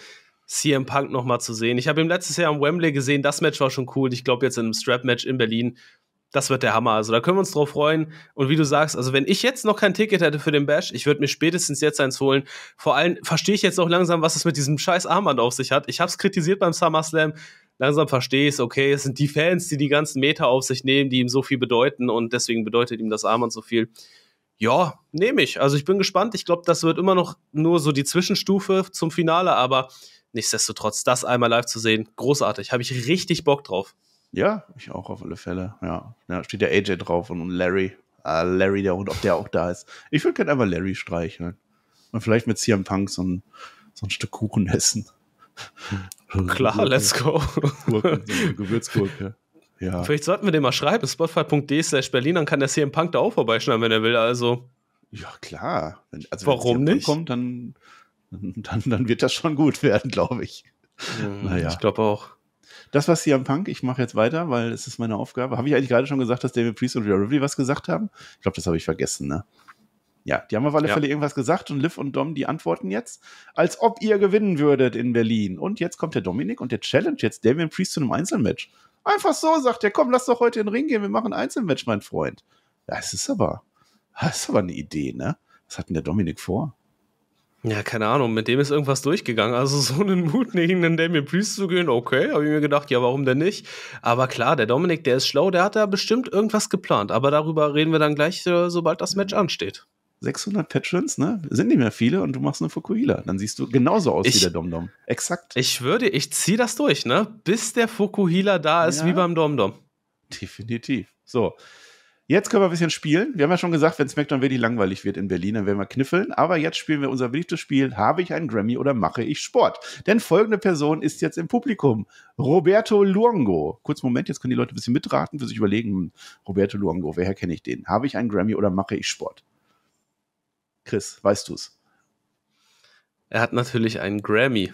CM Punk nochmal zu sehen. Ich habe ihn letztes Jahr am Wembley gesehen, das Match war schon cool. Ich glaube, jetzt in einem Strap-Match in Berlin, das wird der Hammer. Also da können wir uns drauf freuen. Und wie du sagst, also wenn ich jetzt noch kein Ticket hätte für den Bash, ich würde mir spätestens jetzt eins holen. Vor allem verstehe ich jetzt auch langsam, was es mit diesem scheiß Armband auf sich hat. Ich habe es kritisiert beim SummerSlam langsam verstehe ich es, okay, es sind die Fans, die die ganzen Meter auf sich nehmen, die ihm so viel bedeuten und deswegen bedeutet ihm das Armand so viel. Ja, nehme ich. Also ich bin gespannt. Ich glaube, das wird immer noch nur so die Zwischenstufe zum Finale, aber nichtsdestotrotz, das einmal live zu sehen, großartig. Habe ich richtig Bock drauf. Ja, ich auch auf alle Fälle. Ja, ja steht der AJ drauf und Larry. Ah, Larry, der Hund, ob der auch da ist. Ich würde gerne einfach Larry streicheln. Und vielleicht mit CM Punk so ein, so ein Stück Kuchen essen. Klar, let's go. Gurken, Gewürzgurke. Ja. Vielleicht sollten wir den mal schreiben, spotify.de slash Berlin, dann kann der CM Punk da auch vorbeischneiden, wenn er will, also. Ja, klar. Wenn, also Warum wenn nicht? Kommt, dann, dann, dann wird das schon gut werden, glaube ich. Hm, naja. Ich glaube auch. Das war CM Punk. Ich mache jetzt weiter, weil es ist meine Aufgabe. Habe ich eigentlich gerade schon gesagt, dass David Priest und Rhea Ripley was gesagt haben? Ich glaube, das habe ich vergessen, ne? Ja, die haben auf alle ja. Fälle irgendwas gesagt und Liv und Dom, die antworten jetzt, als ob ihr gewinnen würdet in Berlin. Und jetzt kommt der Dominik und der Challenge jetzt Damien Priest zu einem Einzelmatch. Einfach so sagt er, komm, lass doch heute in den Ring gehen, wir machen ein Einzelmatch, mein Freund. Das ist aber, das ist aber eine Idee, ne? Was hat denn der Dominik vor? Ja, keine Ahnung, mit dem ist irgendwas durchgegangen. Also so einen Mut gegen den Damien Priest zu gehen, okay, habe ich mir gedacht, ja, warum denn nicht? Aber klar, der Dominik, der ist schlau, der hat da bestimmt irgendwas geplant. Aber darüber reden wir dann gleich, äh, sobald das Match ansteht. 600 Patrons, ne? Sind nicht mehr viele und du machst eine Fukuhila. Dann siehst du genauso aus ich, wie der Domdom. Exakt. Ich würde, ich ziehe das durch, ne? Bis der Fukuhila da ist, ja. wie beim Domdom. Definitiv. So. Jetzt können wir ein bisschen spielen. Wir haben ja schon gesagt, wenn SmackDown wirklich langweilig wird in Berlin, dann werden wir kniffeln. Aber jetzt spielen wir unser beliebtes Spiel: Habe ich einen Grammy oder mache ich Sport? Denn folgende Person ist jetzt im Publikum: Roberto Luongo. Kurz Moment, jetzt können die Leute ein bisschen mitraten, für sich überlegen: hm, Roberto Luongo, woher kenne ich den? Habe ich einen Grammy oder mache ich Sport? Chris, weißt du es? Er hat natürlich einen Grammy.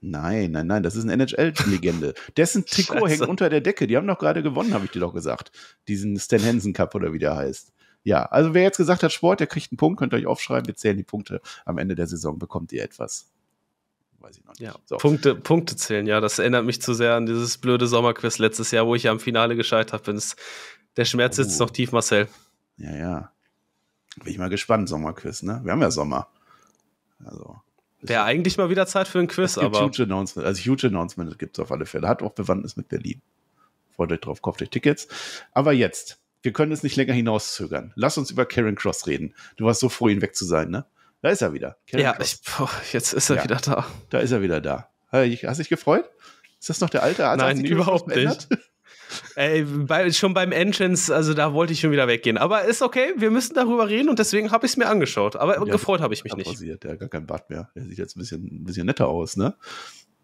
Nein, nein, nein, das ist eine NHL-Legende. Dessen Trikot hängt unter der Decke. Die haben doch gerade gewonnen, habe ich dir doch gesagt. Diesen Stan Hansen Cup oder wie der heißt. Ja, also wer jetzt gesagt hat Sport, der kriegt einen Punkt, könnt ihr euch aufschreiben. Wir zählen die Punkte. Am Ende der Saison bekommt ihr etwas. Weiß ich noch nicht. Ja, so. Punkte, Punkte zählen, ja. Das erinnert mich zu sehr an dieses blöde Sommerquiz letztes Jahr, wo ich ja am Finale gescheitert bin. Der Schmerz sitzt oh. noch tief, Marcel. Ja, ja. Bin ich mal gespannt, Sommerquiz, ne? Wir haben ja Sommer. Also. Wäre eigentlich mal wieder Zeit für ein Quiz, gibt aber. Huge Announcement, also Huge Announcement gibt es auf alle Fälle. Hat auch Bewandtnis mit Berlin. Freut euch drauf, kauft euch Tickets. Aber jetzt, wir können es nicht länger hinauszögern. Lass uns über Karen Cross reden. Du warst so froh, ihn weg zu sein, ne? Da ist er wieder. Karen ja, ich, boah, jetzt ist er ja, wieder da. Da ist er wieder da. Hast du dich gefreut? Ist das noch der alte Arzt? Nein, überhaupt nicht. Ey, bei, schon beim Engines, also da wollte ich schon wieder weggehen. Aber ist okay, wir müssen darüber reden und deswegen habe ich es mir angeschaut. Aber ja, gefreut habe ich mich nicht. Passiert. Der hat gar keinen Bart mehr. Der sieht jetzt ein bisschen, ein bisschen netter aus, ne?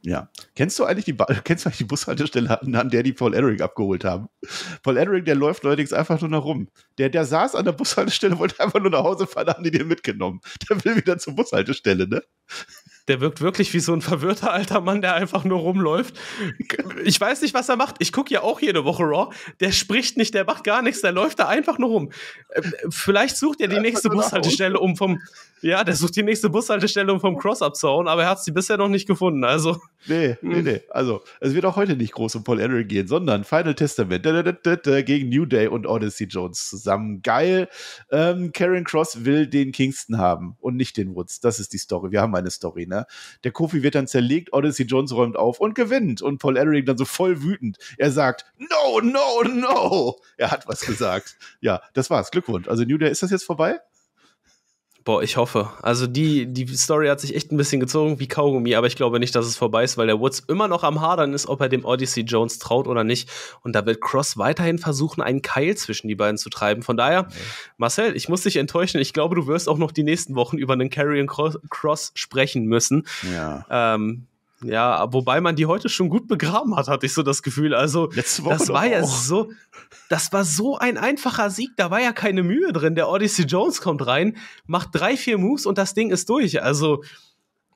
Ja. Kennst du eigentlich die, ba kennst du eigentlich die Bushaltestelle, an der die Paul Edrick abgeholt haben? Paul Edrick, der läuft neuerdings einfach nur noch rum. Der, der saß an der Bushaltestelle, wollte einfach nur nach Hause fahren, haben die den mitgenommen. Der will wieder zur Bushaltestelle, ne? Der wirkt wirklich wie so ein verwirrter alter Mann, der einfach nur rumläuft. Ich weiß nicht, was er macht. Ich gucke ja auch jede Woche Raw. Der spricht nicht, der macht gar nichts, der läuft da einfach nur rum. Äh, vielleicht sucht er die nächste Bushaltestelle, um vom, ja, der sucht die nächste Bushaltestellung vom cross up aber er hat sie bisher noch nicht gefunden. Also. Nee, hm. nee, nee. Also, es wird auch heute nicht groß um Paul Aaron gehen, sondern Final Testament gegen New Day und Odyssey Jones zusammen. Geil. Ähm, Karen Cross will den Kingston haben und nicht den Woods. Das ist die Story. Wir haben eine Story, ne? Der Kofi wird dann zerlegt, Odyssey Jones räumt auf und gewinnt. Und Paul Aaron dann so voll wütend. Er sagt, no, no, no. Er hat was gesagt. ja, das war's. Glückwunsch. Also New Day, ist das jetzt vorbei? Boah, ich hoffe. Also die, die Story hat sich echt ein bisschen gezogen wie Kaugummi, aber ich glaube nicht, dass es vorbei ist, weil der Woods immer noch am Hadern ist, ob er dem Odyssey Jones traut oder nicht. Und da wird Cross weiterhin versuchen, einen Keil zwischen die beiden zu treiben. Von daher, okay. Marcel, ich muss dich enttäuschen. Ich glaube, du wirst auch noch die nächsten Wochen über einen Carrion Cross, Cross sprechen müssen. Ja. Ähm, ja, wobei man die heute schon gut begraben hat, hatte ich so das Gefühl. Also, das war ja auch. so, das war so ein einfacher Sieg, da war ja keine Mühe drin. Der Odyssey Jones kommt rein, macht drei, vier Moves und das Ding ist durch. Also,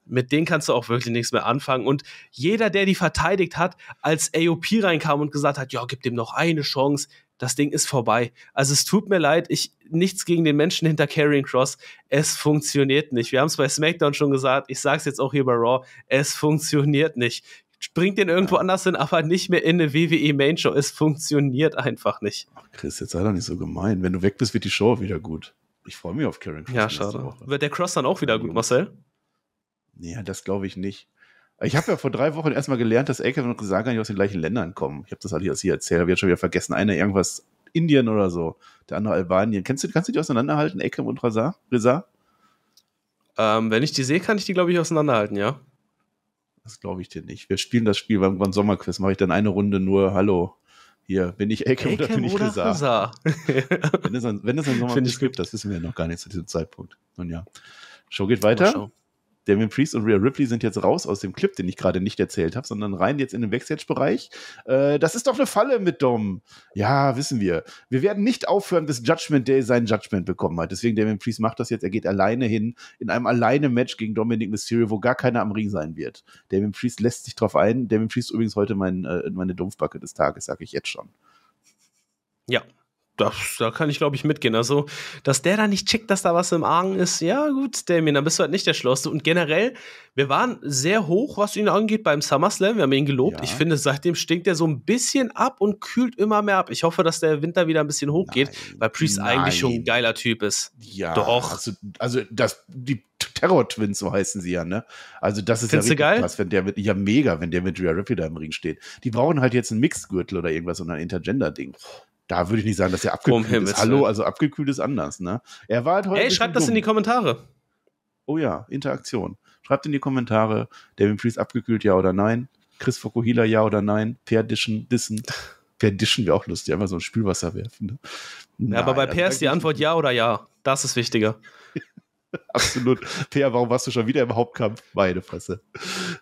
mit denen kannst du auch wirklich nichts mehr anfangen. Und jeder, der die verteidigt hat, als AOP reinkam und gesagt hat, ja, gib dem noch eine Chance, das Ding ist vorbei. Also es tut mir leid, ich nichts gegen den Menschen hinter Carrying Cross. Es funktioniert nicht. Wir haben es bei SmackDown schon gesagt, ich sage es jetzt auch hier bei Raw, es funktioniert nicht. Springt den irgendwo ja. anders hin, aber nicht mehr in eine WWE Main Show. Es funktioniert einfach nicht. Ach Chris, jetzt sei doch nicht so gemein. Wenn du weg bist, wird die Show wieder gut. Ich freue mich auf Carrying Cross. Ja, schade. Woche. Wird der Cross dann auch wieder ja, gut, Marcel? Ja, das glaube ich nicht. Ich habe ja vor drei Wochen erstmal gelernt, dass Elke und gar nicht aus den gleichen Ländern kommen. Ich habe das halt jetzt hier erzählt, habe jetzt schon wieder vergessen. Einer irgendwas Indien oder so, der andere Albanien. Kennst du, kannst du die auseinanderhalten, Ekrem und Reza? Reza? Ähm, wenn ich die sehe, kann ich die, glaube ich, auseinanderhalten, ja. Das glaube ich dir nicht. Wir spielen das Spiel beim, beim Sommerquiz, mache ich dann eine Runde nur Hallo. Hier, bin ich Ekrem oder bin ich Reza? wenn es ein, wenn es ein Sommerquiz gibt, das wissen wir ja noch gar nicht zu diesem Zeitpunkt. Nun ja. Show geht weiter. Damien Priest und Rhea Ripley sind jetzt raus aus dem Clip, den ich gerade nicht erzählt habe, sondern rein jetzt in den Backstage-Bereich. Äh, das ist doch eine Falle mit Dom. Ja, wissen wir. Wir werden nicht aufhören, bis Judgment Day sein Judgment bekommen hat. Deswegen Damien Priest macht das jetzt. Er geht alleine hin in einem alleine Match gegen Dominic Mysterio, wo gar keiner am Ring sein wird. Damien Priest lässt sich drauf ein. Damien Priest ist übrigens heute mein, äh, meine Dumpfbacke des Tages, sage ich jetzt schon. Ja, das, da kann ich, glaube ich, mitgehen. Also, dass der da nicht checkt, dass da was im Argen ist, ja gut, Damien, dann bist du halt nicht der Schlauste. Und generell, wir waren sehr hoch, was ihn angeht, beim SummerSlam. Wir haben ihn gelobt. Ja. Ich finde, seitdem stinkt er so ein bisschen ab und kühlt immer mehr ab. Ich hoffe, dass der Winter wieder ein bisschen hochgeht, weil Priest Nein. eigentlich schon ein geiler Typ ist. Ja. Doch. Also, also das, die Terror-Twins, so heißen sie ja, ne? Also, das ist Findest ja geil? krass, wenn der mit, ja mega, wenn der mit Rhea Ripley da im Ring steht. Die brauchen halt jetzt einen Mixed-Gürtel oder irgendwas und ein Intergender-Ding da würde ich nicht sagen, dass er abgekühlt um ist. Hallo, also abgekühlt ist anders, ne? Er war halt heute. Ey, schreibt das dumm. in die Kommentare. Oh ja, Interaktion. Schreibt in die Kommentare, Devin Fries abgekühlt, ja oder nein? Chris Fokuhila, ja oder nein? Perdischen, Dissen. Perdischen wäre auch lustig, einfach so ein Spülwasser werfen. Ne? Nein, aber bei also ist die Antwort ja oder ja. Das ist wichtiger. Absolut. Thea, warum warst du schon wieder im Hauptkampf? Meine Fresse.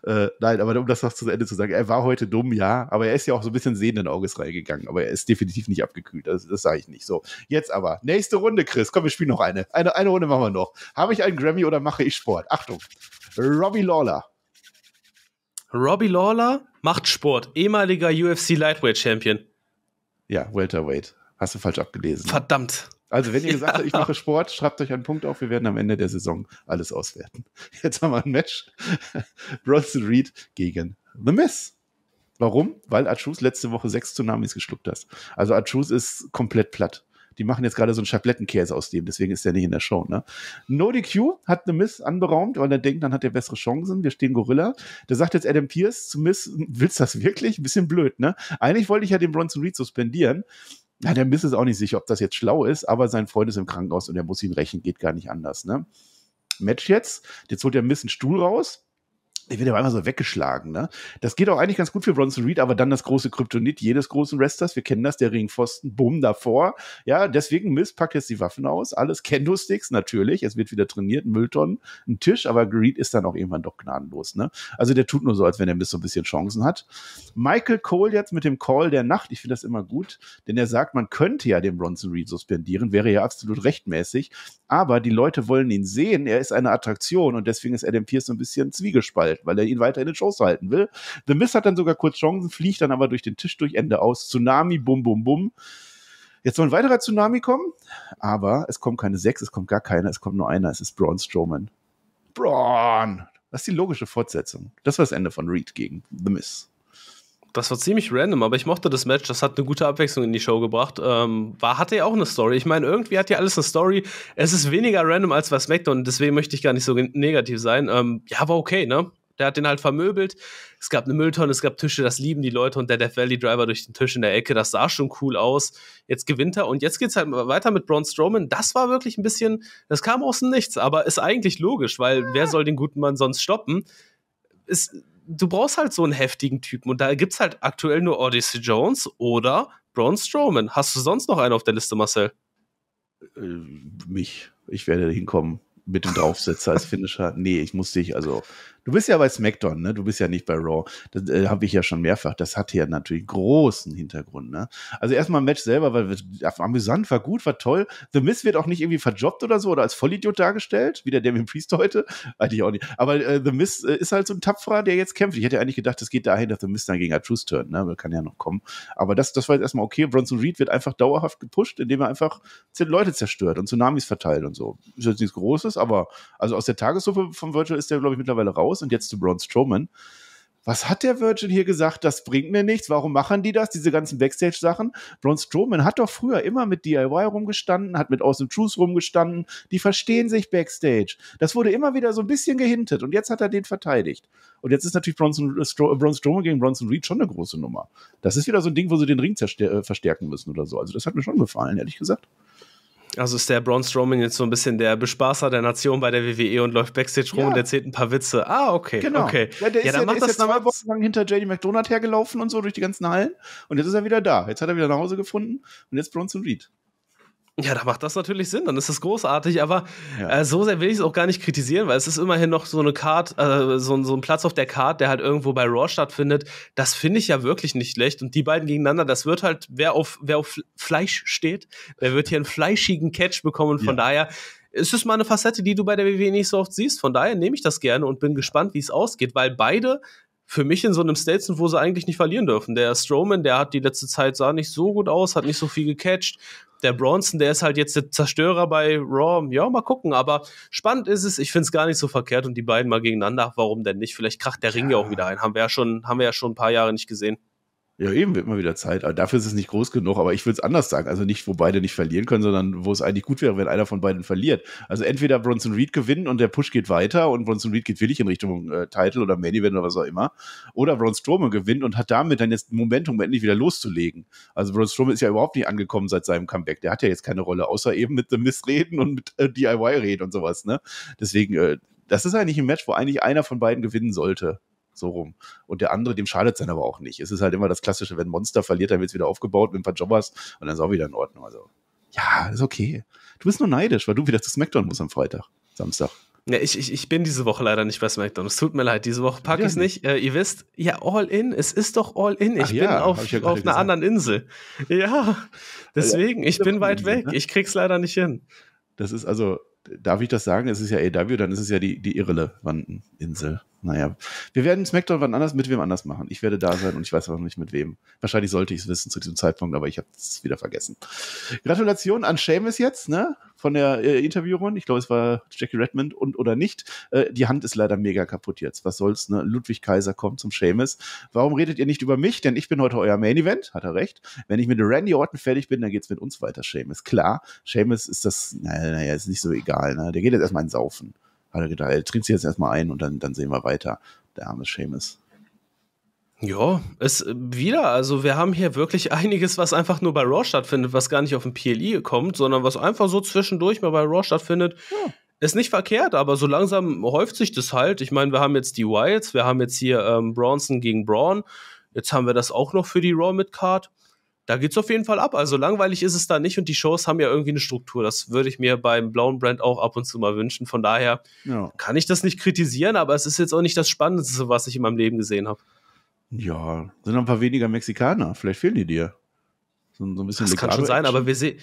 Äh, nein, aber um das noch zu Ende zu sagen, er war heute dumm, ja, aber er ist ja auch so ein bisschen sehenden Auges reingegangen, aber er ist definitiv nicht abgekühlt. Das, das sage ich nicht. So, jetzt aber. Nächste Runde, Chris. Komm, wir spielen noch eine. Eine, eine Runde machen wir noch. Habe ich einen Grammy oder mache ich Sport? Achtung. Robbie Lawler. Robbie Lawler macht Sport. Ehemaliger UFC Lightweight Champion. Ja, Welterweight. Hast du falsch abgelesen. Verdammt. Also, wenn ihr gesagt habt, ich mache Sport, schreibt euch einen Punkt auf. Wir werden am Ende der Saison alles auswerten. Jetzt haben wir ein Match. Bronson Reed gegen The Miss. Warum? Weil Achus letzte Woche sechs Tsunamis geschluckt hat. Also Achus ist komplett platt. Die machen jetzt gerade so einen Schablettenkäse aus dem, deswegen ist der nicht in der Show. Ne? No DQ hat eine Miss anberaumt, weil er denkt, dann hat er bessere Chancen. Wir stehen Gorilla. Da sagt jetzt Adam Pierce zu Miss, willst du das wirklich? Ein bisschen blöd, ne? Eigentlich wollte ich ja den Bronson Reed suspendieren na, der Miss ist auch nicht sicher, ob das jetzt schlau ist, aber sein Freund ist im Krankenhaus und er muss ihn rächen, geht gar nicht anders. Ne? Match jetzt, jetzt holt der Miss einen Stuhl raus der wird aber einfach so weggeschlagen. Ne? Das geht auch eigentlich ganz gut für Bronson Reed, aber dann das große Kryptonit jedes großen Wrestlers. Wir kennen das, der Ringpfosten, bumm, davor. Ja, deswegen Mist, packt jetzt die Waffen aus. Alles Kendo-Sticks, natürlich. Es wird wieder trainiert, Mülltonnen, ein Tisch, aber Reed ist dann auch irgendwann doch gnadenlos. Ne? Also der tut nur so, als wenn der Mist so ein bisschen Chancen hat. Michael Cole jetzt mit dem Call der Nacht, ich finde das immer gut, denn er sagt, man könnte ja den Bronson Reed suspendieren, wäre ja absolut rechtmäßig, aber die Leute wollen ihn sehen. Er ist eine Attraktion und deswegen ist Adam Pierce so ein bisschen zwiegespalten halten, weil er ihn weiter in den Schoß halten will. The Miss hat dann sogar kurz Chancen, fliegt dann aber durch den Tisch durch, Ende aus. Tsunami, bum, bum, bum. Jetzt soll ein weiterer Tsunami kommen, aber es kommen keine sechs, es kommt gar keiner, es kommt nur einer, es ist Braun Strowman. Braun! Das ist die logische Fortsetzung. Das war das Ende von Reed gegen The Miss. Das war ziemlich random, aber ich mochte das Match. Das hat eine gute Abwechslung in die Show gebracht. Ähm, war, hatte ja auch eine Story. Ich meine, irgendwie hat ja alles eine Story. Es ist weniger random als bei SmackDown, deswegen möchte ich gar nicht so negativ sein. Ähm, ja, war okay, ne? Der hat den halt vermöbelt. Es gab eine Mülltonne, es gab Tische, das lieben die Leute und der Death Valley Driver durch den Tisch in der Ecke, das sah schon cool aus. Jetzt gewinnt er und jetzt geht's halt weiter mit Braun Strowman. Das war wirklich ein bisschen, das kam aus dem Nichts, aber ist eigentlich logisch, weil ah. wer soll den guten Mann sonst stoppen? Ist, du brauchst halt so einen heftigen Typen und da gibt's halt aktuell nur Odyssey Jones oder Braun Strowman. Hast du sonst noch einen auf der Liste, Marcel? Äh, mich. Ich werde hinkommen mit dem Draufsetzer als Finisher. Nee, ich muss dich, also Du bist ja bei SmackDown, ne? Du bist ja nicht bei Raw. Das äh, habe ich ja schon mehrfach. Das hat hier natürlich großen Hintergrund, ne? Also erstmal Match selber, weil amüsant, war gut, war toll. The Miz wird auch nicht irgendwie verjobbt oder so oder als Vollidiot dargestellt, wie der Damien Priest heute. Eigentlich auch nicht. Aber äh, The Miz äh, ist halt so ein Tapferer, der jetzt kämpft. Ich hätte eigentlich gedacht, es geht dahin, dass The Miz dann gegen Artus turnt, ne? kann ja noch kommen. Aber das, das war jetzt erstmal okay. Bronson Reed wird einfach dauerhaft gepusht, indem er einfach zehn Leute zerstört und Tsunamis verteilt und so. Ist jetzt nichts Großes, aber also aus der Tagessuppe von Virtual ist der, glaube ich, mittlerweile raus raus und jetzt zu Braun Strowman. Was hat der Virgin hier gesagt? Das bringt mir nichts. Warum machen die das? Diese ganzen Backstage-Sachen. Braun Strowman hat doch früher immer mit DIY rumgestanden, hat mit Awesome Truth rumgestanden. Die verstehen sich Backstage. Das wurde immer wieder so ein bisschen gehintet und jetzt hat er den verteidigt. Und jetzt ist natürlich Bronson, Stro Braun Strowman gegen Bronson Reed schon eine große Nummer. Das ist wieder so ein Ding, wo sie den Ring äh, verstärken müssen oder so. Also das hat mir schon gefallen, ehrlich gesagt. Also ist der Braun Strowman jetzt so ein bisschen der Bespaßer der Nation bei der WWE und läuft Backstage rum ja. und erzählt ein paar Witze. Ah, okay. Genau. Okay. Ja, der ja, ist, ja, der ist jetzt zwei Wochen lang hinter JD McDonald hergelaufen und so durch die ganzen Hallen. Und jetzt ist er wieder da. Jetzt hat er wieder nach Hause gefunden und jetzt Bronson Reed. Ja, da macht das natürlich Sinn, dann ist das großartig, aber ja. äh, so sehr will ich es auch gar nicht kritisieren, weil es ist immerhin noch so eine Card, äh, so, so, ein Platz auf der Card, der halt irgendwo bei Raw stattfindet. Das finde ich ja wirklich nicht schlecht. Und die beiden gegeneinander, das wird halt, wer auf, wer auf Fleisch steht, der wird hier einen fleischigen Catch bekommen. Von ja. daher ist es mal eine Facette, die du bei der WWE nicht so oft siehst. Von daher nehme ich das gerne und bin gespannt, wie es ausgeht, weil beide für mich in so einem State sind, wo sie eigentlich nicht verlieren dürfen. Der Strowman, der hat die letzte Zeit sah nicht so gut aus, hat nicht so viel gecatcht der Bronson, der ist halt jetzt der Zerstörer bei Raw. Ja, mal gucken. Aber spannend ist es. Ich finde es gar nicht so verkehrt und die beiden mal gegeneinander. Warum denn nicht? Vielleicht kracht der Ring ja, ja auch wieder ein. Haben wir ja schon, haben wir ja schon ein paar Jahre nicht gesehen. Ja, eben wird mal wieder Zeit. Aber dafür ist es nicht groß genug. Aber ich würde es anders sagen. Also nicht, wo beide nicht verlieren können, sondern wo es eigentlich gut wäre, wenn einer von beiden verliert. Also entweder Bronson Reed gewinnt und der Push geht weiter und Bronson Reed geht willig in Richtung äh, Title oder Main Event oder was auch immer. Oder Braun Strowman gewinnt und hat damit dann jetzt Momentum, endlich wieder loszulegen. Also Braun Strowman ist ja überhaupt nicht angekommen seit seinem Comeback. Der hat ja jetzt keine Rolle, außer eben mit The Missreden und mit äh, DIY reden und sowas. Ne? Deswegen, äh, das ist eigentlich ein Match, wo eigentlich einer von beiden gewinnen sollte. So rum. Und der andere, dem schadet es dann aber auch nicht. Es ist halt immer das Klassische, wenn Monster verliert, dann wird es wieder aufgebaut mit ein paar Jobbers und dann ist auch wieder in Ordnung. Also, ja, ist okay. Du bist nur neidisch, weil du wieder zu SmackDown musst am Freitag, Samstag. Ja, ich, ich, ich bin diese Woche leider nicht bei SmackDown. Es tut mir leid, diese Woche packe ich es nicht. Äh, ihr wisst, ja, All In, es ist doch All In. Ich Ach bin ja, auf, ich ja auf einer anderen Insel. Ja, deswegen, ich bin weit weg. Ich krieg's leider nicht hin. Das ist also, darf ich das sagen? Es ist ja AW, dann ist es ja die, die Irrelevanten Insel naja, wir werden SmackDown wann anders mit wem anders machen. Ich werde da sein und ich weiß auch noch nicht mit wem. Wahrscheinlich sollte ich es wissen zu diesem Zeitpunkt, aber ich habe es wieder vergessen. Gratulation an Seamus jetzt, ne? Von der äh, Interviewerin. Ich glaube, es war Jackie Redmond und oder nicht. Äh, die Hand ist leider mega kaputt jetzt. Was soll's, ne? Ludwig Kaiser kommt zum Seamus. Warum redet ihr nicht über mich? Denn ich bin heute euer Main Event. Hat er recht. Wenn ich mit Randy Orton fertig bin, dann geht's mit uns weiter, Seamus. Klar, Seamus ist das, naja, naja, ist nicht so egal, ne? Der geht jetzt erstmal ins Saufen hat er gedacht, er äh, trinkt sich jetzt erstmal ein und dann, dann sehen wir weiter. Der arme Seamus. Ja, es äh, wieder. Also wir haben hier wirklich einiges, was einfach nur bei Raw stattfindet, was gar nicht auf den PLI kommt, sondern was einfach so zwischendurch mal bei Raw stattfindet. Ja. Ist nicht verkehrt, aber so langsam häuft sich das halt. Ich meine, wir haben jetzt die Wilds, wir haben jetzt hier ähm, Bronson gegen Braun. Jetzt haben wir das auch noch für die Raw mit Card da geht es auf jeden Fall ab. Also langweilig ist es da nicht und die Shows haben ja irgendwie eine Struktur. Das würde ich mir beim blauen Brand auch ab und zu mal wünschen. Von daher ja. kann ich das nicht kritisieren, aber es ist jetzt auch nicht das Spannendste, was ich in meinem Leben gesehen habe. Ja, sind ein paar weniger Mexikaner. Vielleicht fehlen die dir. So, so ein bisschen das kann schon sein, Action. aber wir, se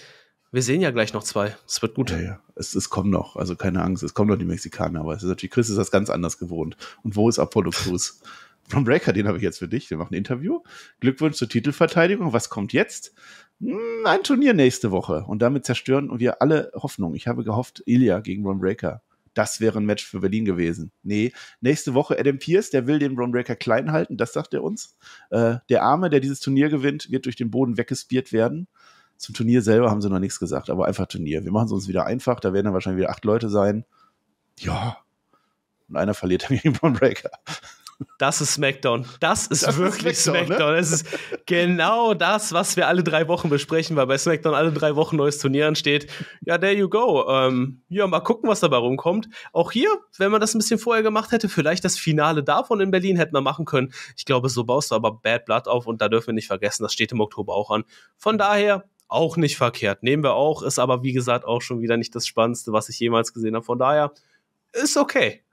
wir sehen ja gleich noch zwei. Es wird gut. Ja, ja. Es, es, kommen noch. Also keine Angst, es kommen noch die Mexikaner. Aber es ist natürlich, Chris ist das ganz anders gewohnt. Und wo ist Apollo Crews? Ron Breaker, den habe ich jetzt für dich. Wir machen ein Interview. Glückwunsch zur Titelverteidigung. Was kommt jetzt? Hm, ein Turnier nächste Woche. Und damit zerstören wir alle Hoffnung. Ich habe gehofft, Ilya gegen Ron Breaker. Das wäre ein Match für Berlin gewesen. Nee, nächste Woche Adam Pierce, der will den Ron Breaker klein halten, das sagt er uns. Äh, der Arme, der dieses Turnier gewinnt, wird durch den Boden weggespiert werden. Zum Turnier selber haben sie noch nichts gesagt, aber einfach Turnier. Wir machen es uns wieder einfach, da werden dann wahrscheinlich wieder acht Leute sein. Ja. Und einer verliert dann gegen Ron Breaker. Das ist SmackDown. Das ist das wirklich ist SmackDown. SmackDown. Ne? Es ist genau das, was wir alle drei Wochen besprechen, weil bei SmackDown alle drei Wochen neues Turnier ansteht. Ja, there you go. Ähm, ja, mal gucken, was dabei rumkommt. Auch hier, wenn man das ein bisschen vorher gemacht hätte, vielleicht das Finale davon in Berlin hätten wir machen können. Ich glaube, so baust du aber Bad Blood auf und da dürfen wir nicht vergessen, das steht im Oktober auch an. Von daher, auch nicht verkehrt. Nehmen wir auch, ist aber wie gesagt auch schon wieder nicht das Spannendste, was ich jemals gesehen habe. Von daher ist okay.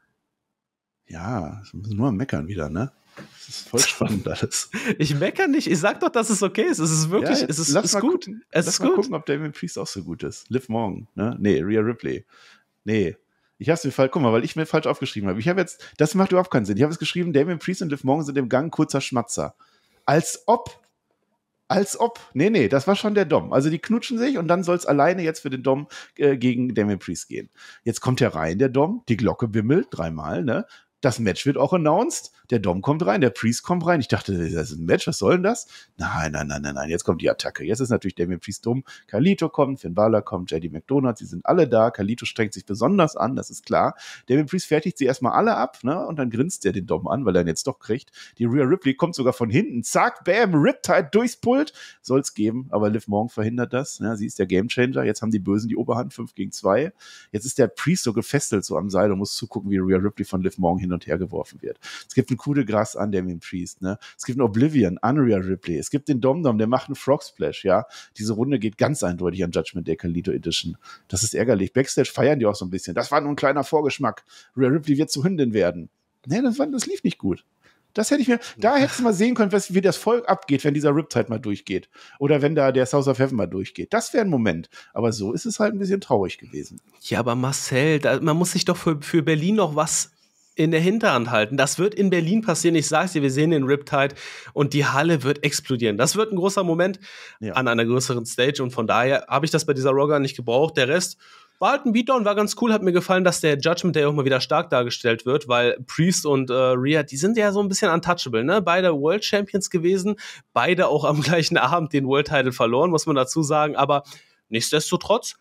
Ja, wir müssen nur am Meckern wieder, ne? Das ist voll spannend alles. ich meckere nicht. Ich sag doch, dass es okay ist. Es ist wirklich, ja, jetzt, es ist, lass ist gut. Gucken, es lass ist mal gut. gucken, ob Damien Priest auch so gut ist. Liv Morgan, ne? Nee, Rhea Ripley. Nee. Ich hab's mir falsch, guck mal, weil ich mir falsch aufgeschrieben habe. Ich habe jetzt, das macht überhaupt keinen Sinn. Ich habe es geschrieben, Damien Priest und Liv Morgan sind im Gang kurzer Schmatzer. Als ob. Als ob. Nee, nee, das war schon der Dom. Also die knutschen sich und dann soll es alleine jetzt für den Dom äh, gegen Damien Priest gehen. Jetzt kommt er rein, der Dom, die Glocke wimmelt dreimal, ne? das Match wird auch announced. Der Dom kommt rein, der Priest kommt rein. Ich dachte, das ist ein Match, was soll denn das? Nein, nein, nein, nein, nein. Jetzt kommt die Attacke. Jetzt ist natürlich Damien Priest dumm. Kalito kommt, Finn Balor kommt, JD McDonald, sie sind alle da. Kalito strengt sich besonders an, das ist klar. Damien Priest fertigt sie erstmal alle ab, ne? Und dann grinst er den Dom an, weil er ihn jetzt doch kriegt. Die Rhea Ripley kommt sogar von hinten. Zack, bam, Riptide durchs Pult. Soll's geben, aber Liv Morgan verhindert das. Ja, ne? sie ist der Gamechanger. Jetzt haben die Bösen die Oberhand, 5 gegen 2. Jetzt ist der Priest so gefesselt, so am Seil und muss zugucken, wie Rhea Ripley von Liv Morgan hin hin und her geworfen wird. Es gibt einen Kude Gras Grace an Damien Priest, ne? Es gibt einen Oblivion, Unreal Ripley, es gibt den Dom Dom, der macht einen Frog Splash, ja? Diese Runde geht ganz eindeutig an Judgment Day Calito Edition. Das ist ärgerlich. Backstage feiern die auch so ein bisschen. Das war nur ein kleiner Vorgeschmack. Real Ripley wird zu Hündin werden. Nee, das, war, das lief nicht gut. Das hätte ich mir, da hättest du mal sehen können, was, wie das Volk abgeht, wenn dieser Riptide mal durchgeht. Oder wenn da der South of Heaven mal durchgeht. Das wäre ein Moment. Aber so ist es halt ein bisschen traurig gewesen. Ja, aber Marcel, da, man muss sich doch für, für Berlin noch was in der Hinterhand halten. Das wird in Berlin passieren. Ich sage es dir, wir sehen den Riptide und die Halle wird explodieren. Das wird ein großer Moment ja. an einer größeren Stage und von daher habe ich das bei dieser Rogger nicht gebraucht. Der Rest war halt ein Beatdown, war ganz cool, hat mir gefallen, dass der Judgment Day auch mal wieder stark dargestellt wird, weil Priest und äh, Rhea, die sind ja so ein bisschen untouchable, ne? Beide World Champions gewesen, beide auch am gleichen Abend den World Title verloren, muss man dazu sagen, aber nichtsdestotrotz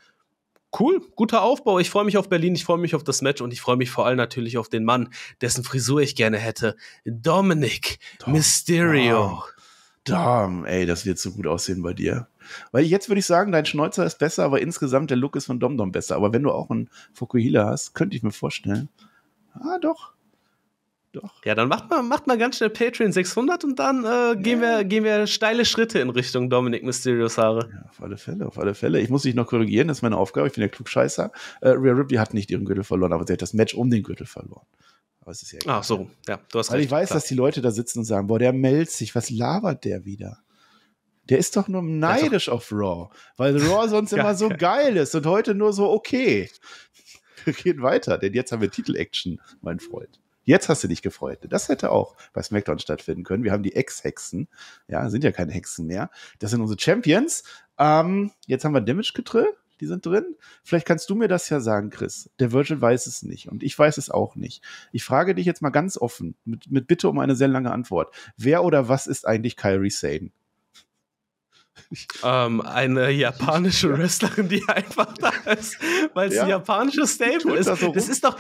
Cool, guter Aufbau. Ich freue mich auf Berlin, ich freue mich auf das Match und ich freue mich vor allem natürlich auf den Mann, dessen Frisur ich gerne hätte. Dominic Dom, Mysterio. Dom, ey, das wird so gut aussehen bei dir. Weil jetzt würde ich sagen, dein Schnäuzer ist besser, aber insgesamt der Look ist von Dom Dom besser. Aber wenn du auch einen Fukuhila hast, könnte ich mir vorstellen. Ah, doch. Doch. Ja, dann macht mal, macht mal ganz schnell Patreon 600 und dann äh, gehen, ja. wir, gehen wir steile Schritte in Richtung Dominic Mysterios Haare. Ja, auf alle Fälle, auf alle Fälle. Ich muss dich noch korrigieren, das ist meine Aufgabe, ich bin der Klugscheißer. Äh, Rhea Ripley hat nicht ihren Gürtel verloren, aber sie hat das Match um den Gürtel verloren. Aber es ist ja egal. Ach so, ja, du hast Weil recht, ich weiß, klar. dass die Leute da sitzen und sagen, boah, der meldet sich, was labert der wieder? Der ist doch nur neidisch doch. auf Raw, weil Raw sonst immer so geil ist und heute nur so okay. Wir gehen weiter, denn jetzt haben wir Titel-Action, mein Freund. Jetzt hast du dich gefreut. Das hätte auch bei SmackDown stattfinden können. Wir haben die Ex-Hexen. Ja, sind ja keine Hexen mehr. Das sind unsere Champions. Ähm, jetzt haben wir Damage Control. Die sind drin. Vielleicht kannst du mir das ja sagen, Chris. Der Virgil weiß es nicht und ich weiß es auch nicht. Ich frage dich jetzt mal ganz offen, mit, mit Bitte um eine sehr lange Antwort. Wer oder was ist eigentlich Kyrie Sane? Ähm, eine japanische Wrestlerin, die einfach da ist, weil es ja. ein japanisches Stable ist. Das, so das ist doch,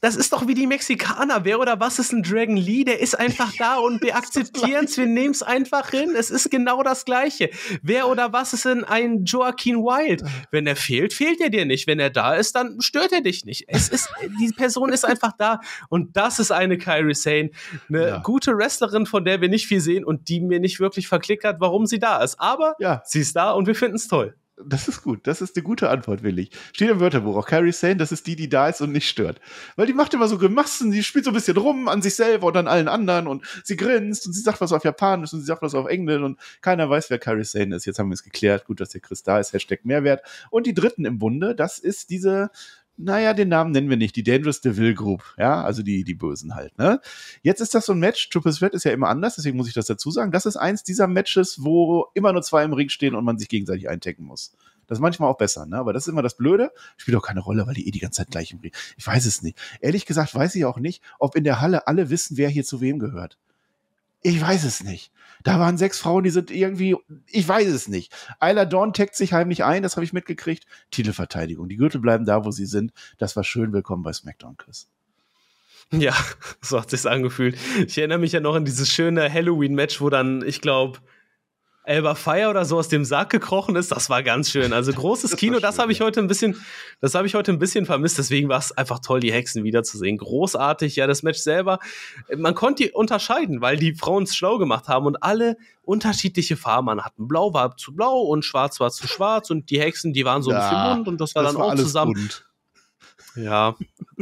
das ist doch wie die Mexikaner. Wer oder was ist ein Dragon Lee? Der ist einfach da und wir akzeptieren es. Wir nehmen es einfach hin. Es ist genau das Gleiche. Wer oder was ist denn ein Joaquin Wild? Wenn er fehlt, fehlt er dir nicht. Wenn er da ist, dann stört er dich nicht. Es ist, die Person ist einfach da. Und das ist eine Kyrie Sane. Eine ja. gute Wrestlerin, von der wir nicht viel sehen und die mir nicht wirklich verklickert, warum sie da ist. Aber ja. sie ist da und wir finden es toll. Das ist gut. Das ist eine gute Antwort, Willi. Steht im Wörterbuch auch. Carrie Sane, das ist die, die da ist und nicht stört. Weil die macht immer so Grimassen, die spielt so ein bisschen rum an sich selber und an allen anderen und sie grinst und sie sagt was auf Japanisch und sie sagt was auf Englisch und keiner weiß, wer Carrie Sane ist. Jetzt haben wir es geklärt. Gut, dass der Chris da ist. Hashtag Mehrwert. Und die dritten im Bunde, das ist diese naja, den Namen nennen wir nicht, die Dangerous Devil Group, ja, also die, die Bösen halt, ne? Jetzt ist das so ein Match, Triple Threat ist ja immer anders, deswegen muss ich das dazu sagen. Das ist eins dieser Matches, wo immer nur zwei im Ring stehen und man sich gegenseitig eintecken muss. Das ist manchmal auch besser, ne? Aber das ist immer das Blöde. Spielt auch keine Rolle, weil die eh die ganze Zeit gleich im Ring. Ich weiß es nicht. Ehrlich gesagt weiß ich auch nicht, ob in der Halle alle wissen, wer hier zu wem gehört. Ich weiß es nicht. Da waren sechs Frauen, die sind irgendwie, ich weiß es nicht. Isla Dawn taggt sich heimlich ein, das habe ich mitgekriegt. Titelverteidigung. Die Gürtel bleiben da, wo sie sind. Das war schön. Willkommen bei SmackDown, Chris. Ja, so hat sich's angefühlt. Ich erinnere mich ja noch an dieses schöne Halloween-Match, wo dann, ich glaube, Elba Fire oder so aus dem Sarg gekrochen ist, das war ganz schön. Also großes das Kino, das habe ich heute ein bisschen, das habe ich heute ein bisschen vermisst. Deswegen war es einfach toll, die Hexen wiederzusehen. Großartig, ja, das Match selber. Man konnte die unterscheiden, weil die Frauen es schlau gemacht haben und alle unterschiedliche Farben hatten. Blau war zu blau und schwarz war zu schwarz und die Hexen, die waren so ja, ein bisschen bunt und das war das dann war auch zusammen. Bunt. Ja,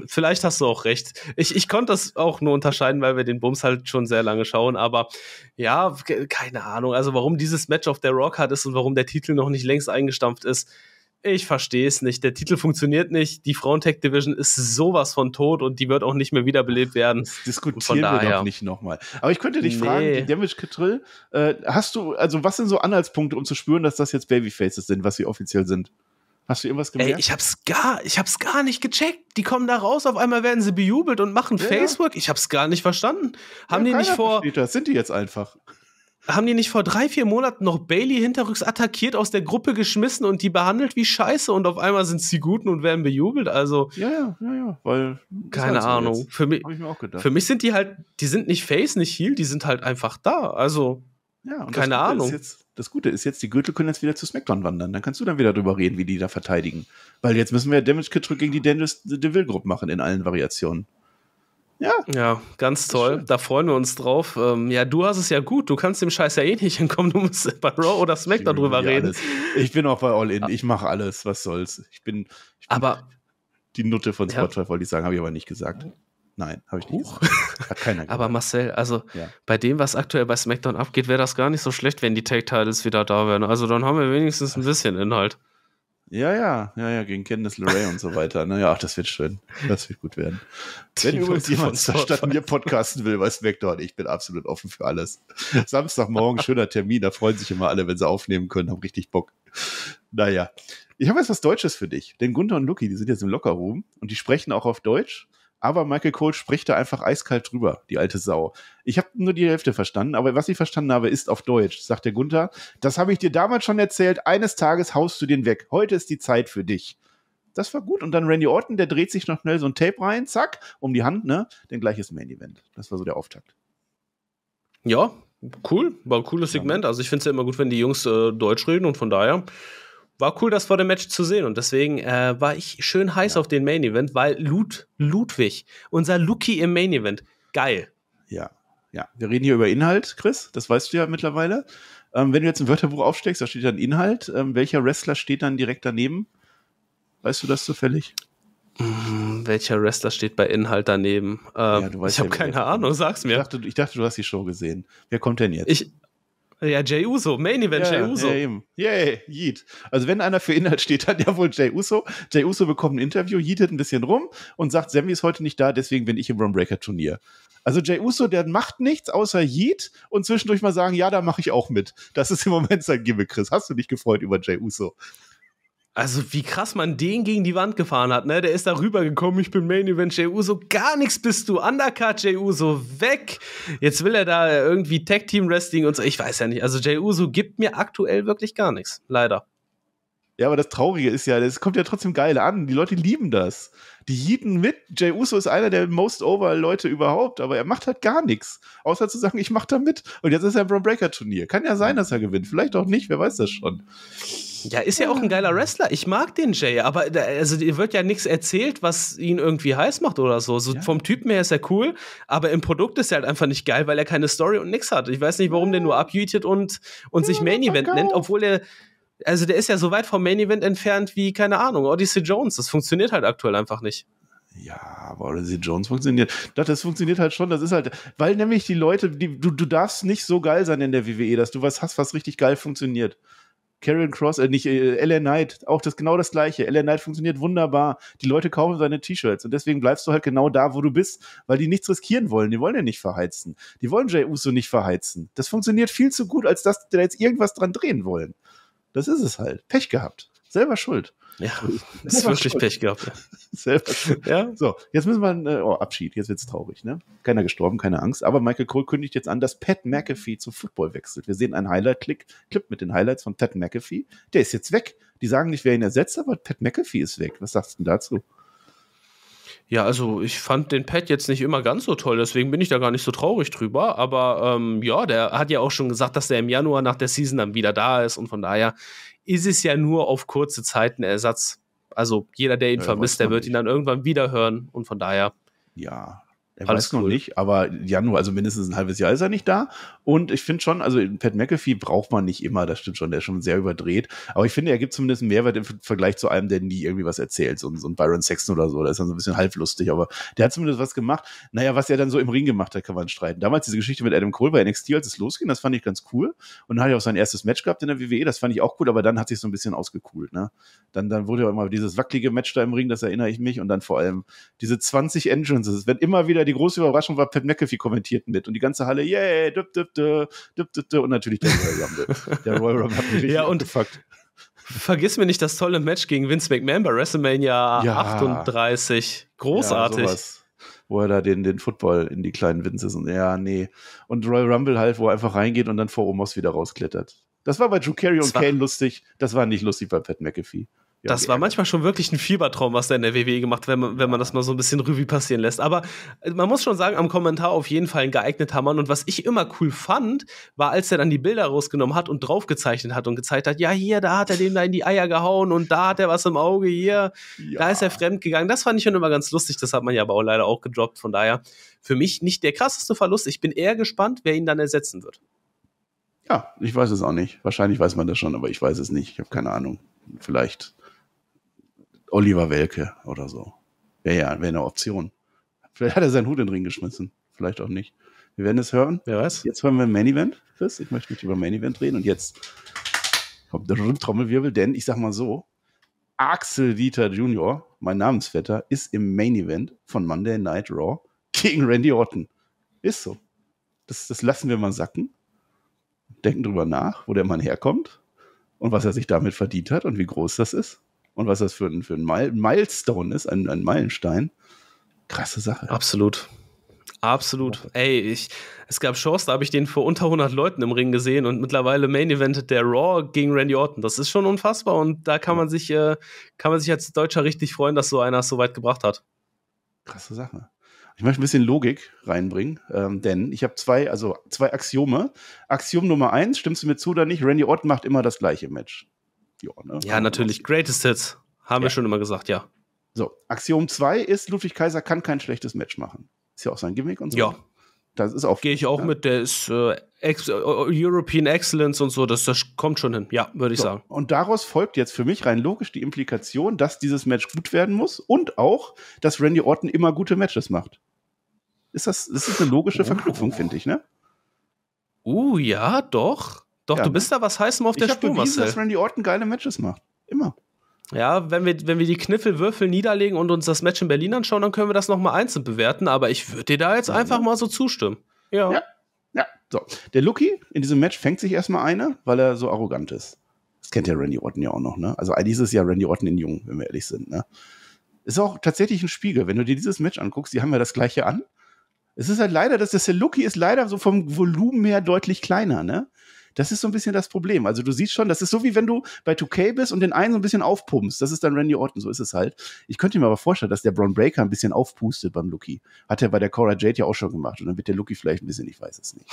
vielleicht hast du auch recht. Ich, ich konnte das auch nur unterscheiden, weil wir den Bums halt schon sehr lange schauen, aber ja, keine Ahnung. Also, warum dieses Match auf der Rock hat ist und warum der Titel noch nicht längst eingestampft ist, ich verstehe es nicht. Der Titel funktioniert nicht. Die Frauentech Division ist sowas von tot und die wird auch nicht mehr wiederbelebt werden. Das diskutieren wir doch nicht nochmal. Aber ich könnte dich nee. fragen, die Damage Control, äh, hast du, also was sind so Anhaltspunkte, um zu spüren, dass das jetzt Babyfaces sind, was sie offiziell sind? Hast du irgendwas gemerkt? Ey, ich hab's gar, ich hab's gar nicht gecheckt. Die kommen da raus, auf einmal werden sie bejubelt und machen ja. Facebook. Ich hab's gar nicht verstanden. Haben ja, die nicht vor. Das sind die jetzt einfach. Haben die nicht vor drei, vier Monaten noch Bailey hinterrücks attackiert, aus der Gruppe geschmissen und die behandelt wie Scheiße und auf einmal sind sie Guten und werden bejubelt? Also. Ja, ja, ja, ja. Weil. Keine Ahnung. Für mich, Hab ich mir auch gedacht. für mich sind die halt, die sind nicht Face, nicht Heal, die sind halt einfach da. Also. Ja, und Keine das Gute Ahnung. Jetzt, das Gute ist jetzt, die Gürtel können jetzt wieder zu SmackDown wandern. Dann kannst du dann wieder drüber reden, wie die da verteidigen. Weil jetzt müssen wir Damage Control gegen die Daniels äh, Deville Group machen in allen Variationen. Ja. Ja, ganz toll. Da freuen wir uns drauf. Ähm, ja, du hast es ja gut. Du kannst dem Scheiß ja eh nicht hinkommen. Du musst bei Raw oder SmackDown drüber eh reden. Alles. Ich bin auch bei All In. Ah. Ich mache alles. Was soll's. Ich bin, ich bin aber die Nutte von Spotify, ja. wollte ich sagen, habe ich aber nicht gesagt. Nein, habe ich nicht. Hat keiner gemacht. Aber Marcel, also ja. bei dem, was aktuell bei SmackDown abgeht, wäre das gar nicht so schlecht, wenn die Tag-Titles wieder da wären. Also dann haben wir wenigstens ein bisschen Inhalt. Ja, ja, ja, ja, gegen Candice LeRae und so weiter. Naja, ne? ach, das wird schön. Das wird gut werden. Wenn übrigens jemand statt mir podcasten will, weiß Vector, ich bin absolut offen für alles. Samstagmorgen, schöner Termin, da freuen sich immer alle, wenn sie aufnehmen können, haben richtig Bock. Naja. Ich habe jetzt was Deutsches für dich, denn Gunther und Lucky, die sind jetzt im Lockerroom und die sprechen auch auf Deutsch aber Michael Cole spricht da einfach eiskalt drüber, die alte Sau. Ich habe nur die Hälfte verstanden, aber was ich verstanden habe, ist auf Deutsch, sagt der Gunther. Das habe ich dir damals schon erzählt. Eines Tages haust du den weg. Heute ist die Zeit für dich. Das war gut. Und dann Randy Orton, der dreht sich noch schnell so ein Tape rein, zack, um die Hand, ne? Denn gleiches Main Event. Das war so der Auftakt. Ja, cool. War ein cooles Segment. Also ich finde es ja immer gut, wenn die Jungs äh, Deutsch reden und von daher war cool, das vor dem Match zu sehen. Und deswegen äh, war ich schön heiß ja. auf den Main Event, weil Lud Ludwig, unser Lucky im Main Event, geil. Ja, ja. Wir reden hier über Inhalt, Chris, das weißt du ja mittlerweile. Ähm, wenn du jetzt ein Wörterbuch aufsteckst, da steht dann Inhalt. Ähm, welcher Wrestler steht dann direkt daneben? Weißt du das zufällig? Hm, welcher Wrestler steht bei Inhalt daneben? Ähm, ja, ich habe ja, keine Ahnung, sag's mir. Ich dachte, ich dachte, du hast die Show gesehen. Wer kommt denn jetzt? Ich, äh, ja, Jay Uso, Main Event ja, Jay Uso. Ja, eben. Yay, Yeet. Also wenn einer für Inhalt steht, dann ja wohl Jay Uso. Jay Uso bekommt ein Interview, yeetet ein bisschen rum und sagt, Sammy ist heute nicht da, deswegen bin ich im Runbreaker-Turnier. Also Jay Uso, der macht nichts außer Yeet und zwischendurch mal sagen, ja, da mache ich auch mit. Das ist im Moment sein Gimmick, Chris. Hast du dich gefreut über Jay Uso? Also, wie krass man den gegen die Wand gefahren hat, ne? Der ist da rübergekommen, ich bin Main Event, J.U. So, gar nichts bist du, Undercut J.U. So, weg! Jetzt will er da irgendwie Tag Team Wrestling und so, ich weiß ja nicht. Also, J.U. So gibt mir aktuell wirklich gar nichts, leider. Ja, aber das Traurige ist ja, das kommt ja trotzdem geil an. Die Leute lieben das. Die jeden mit. Jay Uso ist einer der most over Leute überhaupt, aber er macht halt gar nichts. Außer zu sagen, ich mach da mit. Und jetzt ist er ein Braun Breaker Turnier. Kann ja sein, dass er gewinnt. Vielleicht auch nicht, wer weiß das schon. Ja, ist ja auch ein hm. geiler Wrestler. Ich mag den Jay, aber also, dir wird ja nichts erzählt, was ihn irgendwie heiß macht oder so. so ja. Vom Typen her ist er cool, aber im Produkt ist er halt einfach nicht geil, weil er keine Story und nichts hat. Ich weiß nicht, warum der nur abjütet und, und ja, sich Main oh Event nennt, obwohl er. Also der ist ja so weit vom Main Event entfernt wie, keine Ahnung, Odyssey Jones. Das funktioniert halt aktuell einfach nicht. Ja, aber Odyssey Jones funktioniert. Das, das funktioniert halt schon. Das ist halt, weil nämlich die Leute, die, du, du darfst nicht so geil sein in der WWE, dass du was hast, was richtig geil funktioniert. Karen Cross, äh, nicht äh, LA Knight, auch das genau das gleiche. LA Knight funktioniert wunderbar. Die Leute kaufen seine T-Shirts und deswegen bleibst du halt genau da, wo du bist, weil die nichts riskieren wollen. Die wollen ja nicht verheizen. Die wollen Jay Uso nicht verheizen. Das funktioniert viel zu gut, als dass die da jetzt irgendwas dran drehen wollen. Das ist es halt. Pech gehabt. Selber schuld. Ja, ist wirklich Pech gehabt. Selber ja. So, jetzt müssen wir äh, oh, Abschied, jetzt wird's traurig, ne? Keiner gestorben, keine Angst. Aber Michael Cole kündigt jetzt an, dass Pat McAfee zum Football wechselt. Wir sehen einen Highlight-Clip mit den Highlights von Pat McAfee. Der ist jetzt weg. Die sagen nicht, wer ihn ersetzt, aber Pat McAfee ist weg. Was sagst du denn dazu? Ja, also ich fand den Pat jetzt nicht immer ganz so toll, deswegen bin ich da gar nicht so traurig drüber. Aber ähm, ja, der hat ja auch schon gesagt, dass der im Januar nach der Season dann wieder da ist und von daher ist es ja nur auf kurze Zeit ein Ersatz. Also jeder, der ihn ja, vermisst, der wird nicht. ihn dann irgendwann wieder hören und von daher. Ja, er Alles weiß noch nicht, aber Januar, also mindestens ein halbes Jahr ist er nicht da. Und ich finde schon, also Pat McAfee braucht man nicht immer, das stimmt schon, der ist schon sehr überdreht. Aber ich finde, er gibt zumindest einen Mehrwert im Vergleich zu einem, der nie irgendwie was erzählt. So, so ein Byron Sexton oder so, der ist dann so ein bisschen halblustig, aber der hat zumindest was gemacht. Naja, was er dann so im Ring gemacht hat, kann man streiten. Damals diese Geschichte mit Adam Cole bei NXT, als es losging, das fand ich ganz cool. Und dann hat er auch sein erstes Match gehabt in der WWE, das fand ich auch cool, aber dann hat sich so ein bisschen ausgekühlt. Ne? Dann, dann wurde ja immer dieses wackelige Match da im Ring, das erinnere ich mich. Und dann vor allem diese 20 Engines, es werden immer wieder die große Überraschung war, Pat McAfee kommentiert mit und die ganze Halle, yeah, düpp, düpp, düpp, düpp, düpp, düpp, und natürlich der Royal Rumble. der Royal Rumble hat mich richtig ja, und gefuckt. Vergiss mir nicht das tolle Match gegen Vince McMahon bei WrestleMania ja. 38. Großartig. Ja, wo er da den, den Football in die kleinen Winzes und ja, nee. Und Royal Rumble halt, wo er einfach reingeht und dann vor Omos wieder rausklettert. Das war bei Drew Carey und Kane lustig. Das war nicht lustig bei Pat McAfee. Ja, das war manchmal schon wirklich ein Fiebertraum, was da in der WWE gemacht, wenn man, wenn man das mal so ein bisschen Revue passieren lässt. Aber äh, man muss schon sagen, am Kommentar auf jeden Fall ein geeigneter Mann. Und was ich immer cool fand, war, als er dann die Bilder rausgenommen hat und draufgezeichnet hat und gezeigt hat, ja, hier, da hat er dem da in die Eier gehauen und da hat er was im Auge, hier, ja. da ist er fremdgegangen. Das fand ich schon immer ganz lustig. Das hat man ja aber auch leider auch gedroppt. Von daher für mich nicht der krasseste Verlust. Ich bin eher gespannt, wer ihn dann ersetzen wird. Ja, ich weiß es auch nicht. Wahrscheinlich weiß man das schon, aber ich weiß es nicht. Ich habe keine Ahnung. Vielleicht Oliver Welke oder so. Wäre ja wär eine Option. Vielleicht hat er seinen Hut in den Ring geschmissen. Vielleicht auch nicht. Wir werden es hören. Wer weiß. Jetzt hören wir Main Event. Chris, ich möchte nicht über Main Event reden. Und jetzt kommt der Trommelwirbel, denn ich sag mal so: Axel Dieter Jr., mein Namensvetter, ist im Main Event von Monday Night Raw gegen Randy Orton. Ist so. Das, das lassen wir mal sacken. Denken drüber nach, wo der Mann herkommt und was er sich damit verdient hat und wie groß das ist und was das für ein, für ein Milestone ist, ein, ein Meilenstein. Krasse Sache. Absolut. Absolut. Ey, ich, es gab Shows, da habe ich den vor unter 100 Leuten im Ring gesehen und mittlerweile Main Evented der Raw gegen Randy Orton. Das ist schon unfassbar und da kann man sich, äh, kann man sich als Deutscher richtig freuen, dass so einer es so weit gebracht hat. Krasse Sache. Ich möchte ein bisschen Logik reinbringen, ähm, denn ich habe zwei, also zwei Axiome. Axiom Nummer eins, stimmst du mir zu oder nicht? Randy Orton macht immer das gleiche Match ja, ne? ja also, natürlich. Greatest Hits. Haben ja. wir schon immer gesagt, ja. So, Axiom 2 ist, Ludwig Kaiser kann kein schlechtes Match machen. Ist ja auch sein Gimmick und so. Ja. Das ist auch. Gehe ich auch ja. mit, der ist äh, Ex äh, European Excellence und so, das, das kommt schon hin, ja, würde ich so. sagen. Und daraus folgt jetzt für mich rein logisch die Implikation, dass dieses Match gut werden muss und auch, dass Randy Orton immer gute Matches macht. Ist das, das ist eine logische oh. Verknüpfung, oh. finde ich, ne? Uh, ja, doch. Doch, ja, du ne? bist da was heißem auf der Spur, bewiesen, Marcel. dass Randy Orton geile Matches macht. Immer. Ja, wenn wir, wenn wir die Kniffelwürfel niederlegen und uns das Match in Berlin anschauen, dann können wir das nochmal einzeln bewerten, aber ich würde dir da jetzt einfach ne? mal so zustimmen. Ja. ja. Ja, so. Der Lucky in diesem Match fängt sich erstmal eine, weil er so arrogant ist. Das kennt ja Randy Orton ja auch noch, ne? Also eigentlich ist es ja Randy Orton in Jung, wenn wir ehrlich sind, ne? Ist auch tatsächlich ein Spiegel. Wenn du dir dieses Match anguckst, die haben ja das gleiche an. Es ist halt leider, dass der Lucky ist leider so vom Volumen her deutlich kleiner, ne? Das ist so ein bisschen das Problem. Also du siehst schon, das ist so wie wenn du bei 2K bist und den einen so ein bisschen aufpumpst. Das ist dann Randy Orton, so ist es halt. Ich könnte mir aber vorstellen, dass der Braun Breaker ein bisschen aufpustet beim Lucky. Hat er bei der Cora Jade ja auch schon gemacht. Und dann wird der Lucky vielleicht ein bisschen, ich weiß es nicht.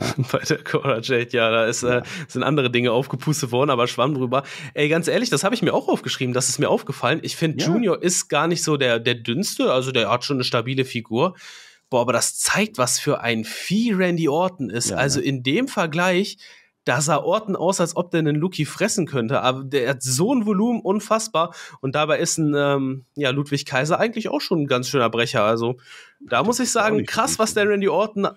Ja. bei der Cora Jade, ja, da ist, äh, ja. Äh, sind andere Dinge aufgepustet worden, aber schwamm drüber. Ey, ganz ehrlich, das habe ich mir auch aufgeschrieben. Das ist mir aufgefallen. Ich finde, ja. Junior ist gar nicht so der, der dünnste. Also der hat schon eine stabile Figur. Boah, aber das zeigt, was für ein Vieh Randy Orton ist. Ja, also ne? in dem Vergleich, da sah Orton aus, als ob der einen Lucky fressen könnte. Aber der hat so ein Volumen, unfassbar. Und dabei ist ein ähm, ja, Ludwig Kaiser eigentlich auch schon ein ganz schöner Brecher. Also da muss ich sagen, krass, was der Randy Orton. Hm?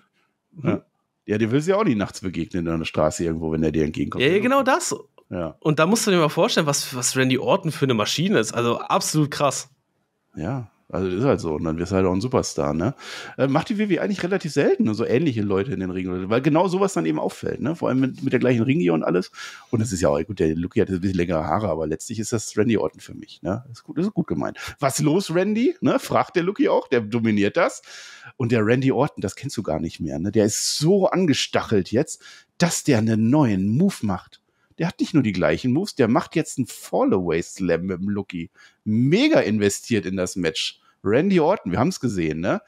Ja. ja, dir willst ja auch nicht nachts begegnen in der Straße irgendwo, wenn der dir entgegenkommt. Ja, genau das. Ja. Und da musst du dir mal vorstellen, was, was Randy Orton für eine Maschine ist. Also absolut krass. Ja, also das ist halt so. Und dann wirst du halt auch ein Superstar, ne? Äh, macht die WWE eigentlich relativ selten, ne? so ähnliche Leute in den Ring, weil genau sowas dann eben auffällt, ne? Vor allem mit, mit der gleichen Ringier und alles. Und das ist ja auch, gut, der Lucky hat ein bisschen längere Haare, aber letztlich ist das Randy Orton für mich, ne? Das ist gut, das ist gut gemeint. Was los, Randy? Ne? Fragt der Lucky auch, der dominiert das. Und der Randy Orton, das kennst du gar nicht mehr, ne? Der ist so angestachelt jetzt, dass der einen neuen Move macht der hat nicht nur die gleichen Moves, der macht jetzt einen Fallaway Slam mit dem Lucky. Mega investiert in das Match. Randy Orton, wir haben es gesehen, ne?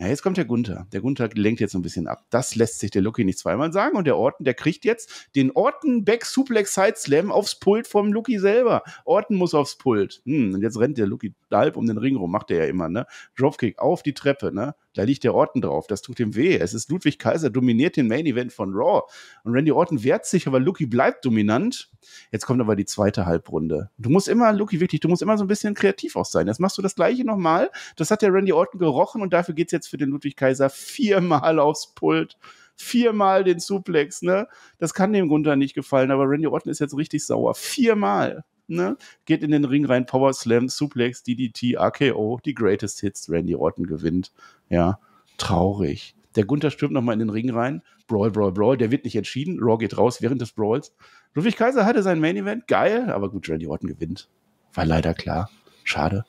Ja, jetzt kommt der Gunther. Der Gunther lenkt jetzt ein bisschen ab. Das lässt sich der Lucky nicht zweimal sagen. Und der Orton, der kriegt jetzt den Orton Back Suplex Side Slam aufs Pult vom Lucky selber. Orton muss aufs Pult. Hm, und jetzt rennt der Lucky halb um den Ring rum, macht er ja immer, ne? Dropkick auf die Treppe, ne? Da liegt der Orton drauf. Das tut ihm weh. Es ist Ludwig Kaiser, dominiert den Main Event von Raw. Und Randy Orton wehrt sich, aber Lucky bleibt dominant. Jetzt kommt aber die zweite Halbrunde. Du musst immer, Lucky, wirklich, du musst immer so ein bisschen kreativ auch sein. Jetzt machst du das Gleiche nochmal. Das hat der Randy Orton gerochen und dafür geht es jetzt für den Ludwig Kaiser viermal aufs Pult viermal den Suplex, ne? Das kann dem Gunther nicht gefallen, aber Randy Orton ist jetzt richtig sauer. Viermal ne? geht in den Ring rein, Power Slam, Suplex, DDT, AKO, die Greatest Hits, Randy Orton gewinnt. Ja, traurig. Der Gunter stürmt nochmal in den Ring rein. Brawl, Brawl, Brawl. Der wird nicht entschieden. Raw geht raus während des Brawls. Ludwig Kaiser hatte sein Main Event. Geil, aber gut, Randy Orton gewinnt. War leider klar. Schade.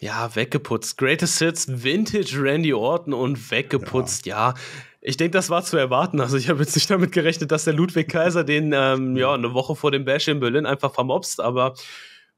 Ja, weggeputzt. Greatest Hits, Vintage Randy Orton und weggeputzt. Ja, ja ich denke, das war zu erwarten. Also ich habe jetzt nicht damit gerechnet, dass der Ludwig Kaiser den ähm, ja eine Woche vor dem Bash in Berlin einfach vermobst, aber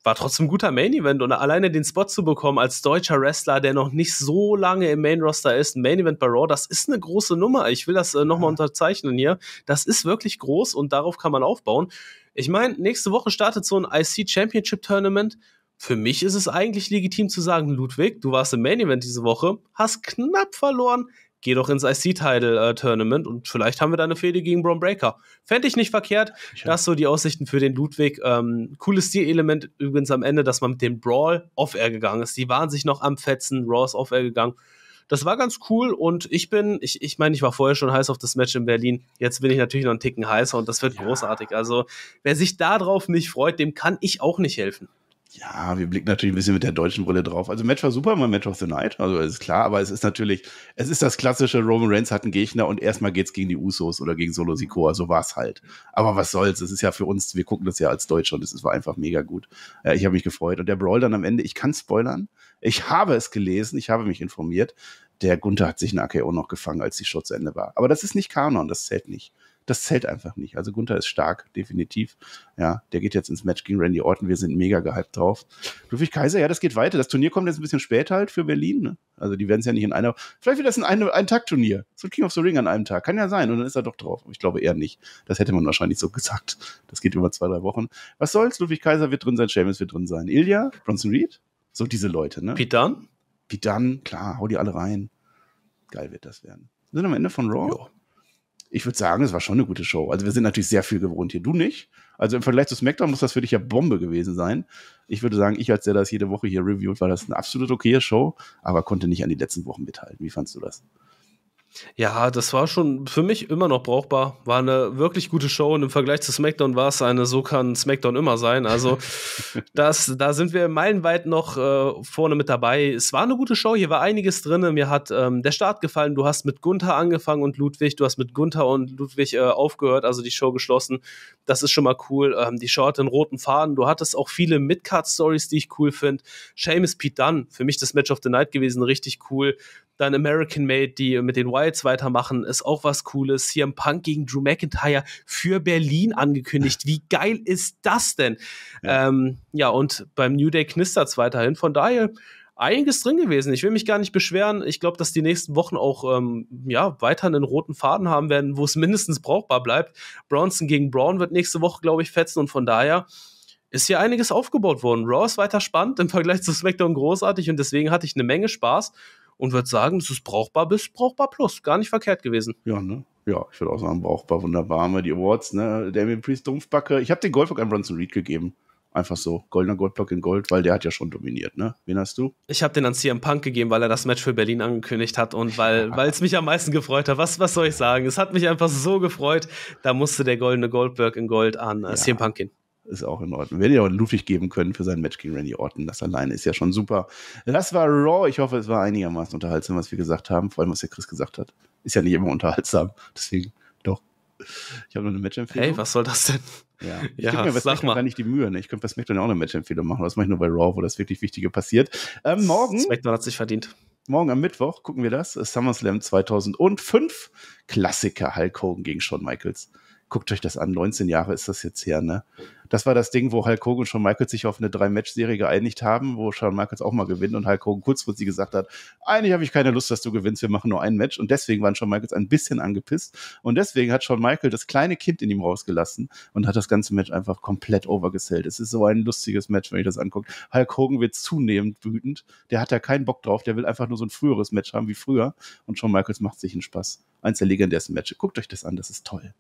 war trotzdem ein guter Main Event und alleine den Spot zu bekommen als deutscher Wrestler, der noch nicht so lange im Main Roster ist, ein Main Event bei Raw, das ist eine große Nummer. Ich will das äh, nochmal ja. unterzeichnen hier. Das ist wirklich groß und darauf kann man aufbauen. Ich meine, nächste Woche startet so ein IC Championship Tournament für mich ist es eigentlich legitim zu sagen, Ludwig, du warst im Main Event diese Woche, hast knapp verloren, geh doch ins IC-Title-Tournament äh, und vielleicht haben wir da eine Fehde gegen Braun Breaker. Fände ich nicht verkehrt. Schön. Das so die Aussichten für den Ludwig. Ähm, cooles Stilelement übrigens am Ende, dass man mit dem Brawl off-air gegangen ist. Die waren sich noch am Fetzen, Raw ist off-air gegangen. Das war ganz cool und ich bin, ich, ich meine, ich war vorher schon heiß auf das Match in Berlin. Jetzt bin ich natürlich noch einen Ticken heißer und das wird ja. großartig. Also, wer sich darauf nicht freut, dem kann ich auch nicht helfen ja, wir blicken natürlich ein bisschen mit der deutschen Brille drauf. Also Match war super, mein Match of the Night, also ist klar, aber es ist natürlich, es ist das klassische, Roman Reigns hat einen Gegner und erstmal geht's gegen die Usos oder gegen Solo Sikoa, so war's halt. Aber was soll's, es ist ja für uns, wir gucken das ja als Deutsche und es war einfach mega gut. Äh, ich habe mich gefreut und der Brawl dann am Ende, ich kann spoilern, ich habe es gelesen, ich habe mich informiert, der Gunther hat sich eine AKO noch gefangen, als die Show zu Ende war. Aber das ist nicht Kanon, das zählt nicht das zählt einfach nicht. Also Gunther ist stark, definitiv. Ja, der geht jetzt ins Match gegen Randy Orton. Wir sind mega gehypt drauf. Ludwig Kaiser, ja, das geht weiter. Das Turnier kommt jetzt ein bisschen spät halt für Berlin. Ne? Also die werden es ja nicht in einer. Vielleicht wird das ein, ein, ein Tag-Turnier. So King of the Ring an einem Tag. Kann ja sein. Und dann ist er doch drauf. Aber ich glaube eher nicht. Das hätte man wahrscheinlich so gesagt. Das geht über zwei, drei Wochen. Was soll's? Ludwig Kaiser wird drin sein, Seamus wird drin sein. Ilya, Bronson Reed. So diese Leute, ne? Pitan? Pitan, klar, hau die alle rein. Geil wird das werden. Wir sind am Ende von Raw. Jo ich würde sagen, es war schon eine gute Show. Also wir sind natürlich sehr viel gewohnt hier. Du nicht. Also im Vergleich zu SmackDown muss das für dich ja Bombe gewesen sein. Ich würde sagen, ich als der das jede Woche hier reviewt, war das eine absolut okaye Show, aber konnte nicht an die letzten Wochen mithalten. Wie fandst du das? Ja, das war schon für mich immer noch brauchbar. War eine wirklich gute Show und im Vergleich zu SmackDown war es eine, so kann SmackDown immer sein. Also das, da sind wir meilenweit noch äh, vorne mit dabei. Es war eine gute Show, hier war einiges drin. Mir hat ähm, der Start gefallen. Du hast mit Gunther angefangen und Ludwig, du hast mit Gunther und Ludwig äh, aufgehört, also die Show geschlossen. Das ist schon mal cool. Ähm, die Show hat den roten Faden. Du hattest auch viele mid card stories die ich cool finde. Seamus Pete Dunn, für mich das Match of the Night gewesen, richtig cool. Dann American Made, die mit den Wild Wilds weitermachen, ist auch was Cooles. Hier im Punk gegen Drew McIntyre für Berlin angekündigt. Wie geil ist das denn? Ja, ähm, ja und beim New Day knistert es weiterhin. Von daher einiges drin gewesen. Ich will mich gar nicht beschweren. Ich glaube, dass die nächsten Wochen auch ähm, ja, weiter einen roten Faden haben werden, wo es mindestens brauchbar bleibt. Bronson gegen Brown wird nächste Woche, glaube ich, fetzen und von daher ist hier einiges aufgebaut worden. Raw ist weiter spannend im Vergleich zu SmackDown großartig und deswegen hatte ich eine Menge Spaß und würde sagen, es ist brauchbar bis brauchbar plus. Gar nicht verkehrt gewesen. Ja, ne? Ja, ich würde auch sagen, brauchbar, wunderbar. Haben die Awards, ne? Damien Priest, Dumpfbacke. Ich habe den Goldblock an Bronson Reed gegeben. Einfach so. Goldener Goldblock in Gold, weil der hat ja schon dominiert, ne? Wen hast du? Ich habe den an CM Punk gegeben, weil er das Match für Berlin angekündigt hat und weil es mich am meisten gefreut hat. Was, was soll ich sagen? Es hat mich einfach so gefreut. Da musste der goldene Goldberg in Gold an äh, ja. CM Punk gehen ist auch in Ordnung. Wir hätten ja auch Ludwig geben können für sein Match gegen Randy Orton. Das alleine ist ja schon super. Das war Raw. Ich hoffe, es war einigermaßen unterhaltsam, was wir gesagt haben. Vor allem, was der Chris gesagt hat. Ist ja nicht immer unterhaltsam. Deswegen, doch. Ich habe nur eine Match-Empfehlung. Hey, was soll das denn? Ja, ich ja, mir bei sag mal. gar nicht die Mühe. Ne? Ich könnte bei SmackDown auch eine Match-Empfehlung machen. Das mache ich nur bei Raw, wo das wirklich Wichtige passiert. Ähm, morgen. SmackDown hat sich verdient morgen am Mittwoch gucken wir das. Äh, SummerSlam 2005. Klassiker Hulk Hogan gegen Shawn Michaels. Guckt euch das an. 19 Jahre ist das jetzt her, ne? das war das Ding, wo Hulk Hogan und Shawn Michaels sich auf eine Drei-Match-Serie geeinigt haben, wo Shawn Michaels auch mal gewinnt und Hulk Hogan kurzfristig gesagt hat, eigentlich habe ich keine Lust, dass du gewinnst, wir machen nur ein Match. Und deswegen waren Shawn Michaels ein bisschen angepisst. Und deswegen hat Shawn Michaels das kleine Kind in ihm rausgelassen und hat das ganze Match einfach komplett overgesellt. Es ist so ein lustiges Match, wenn ich das angucke. Hulk Hogan wird zunehmend wütend. Der hat da keinen Bock drauf. Der will einfach nur so ein früheres Match haben wie früher. Und Shawn Michaels macht sich einen Spaß. Eins der legendärsten Matches. Guckt euch das an, das ist toll.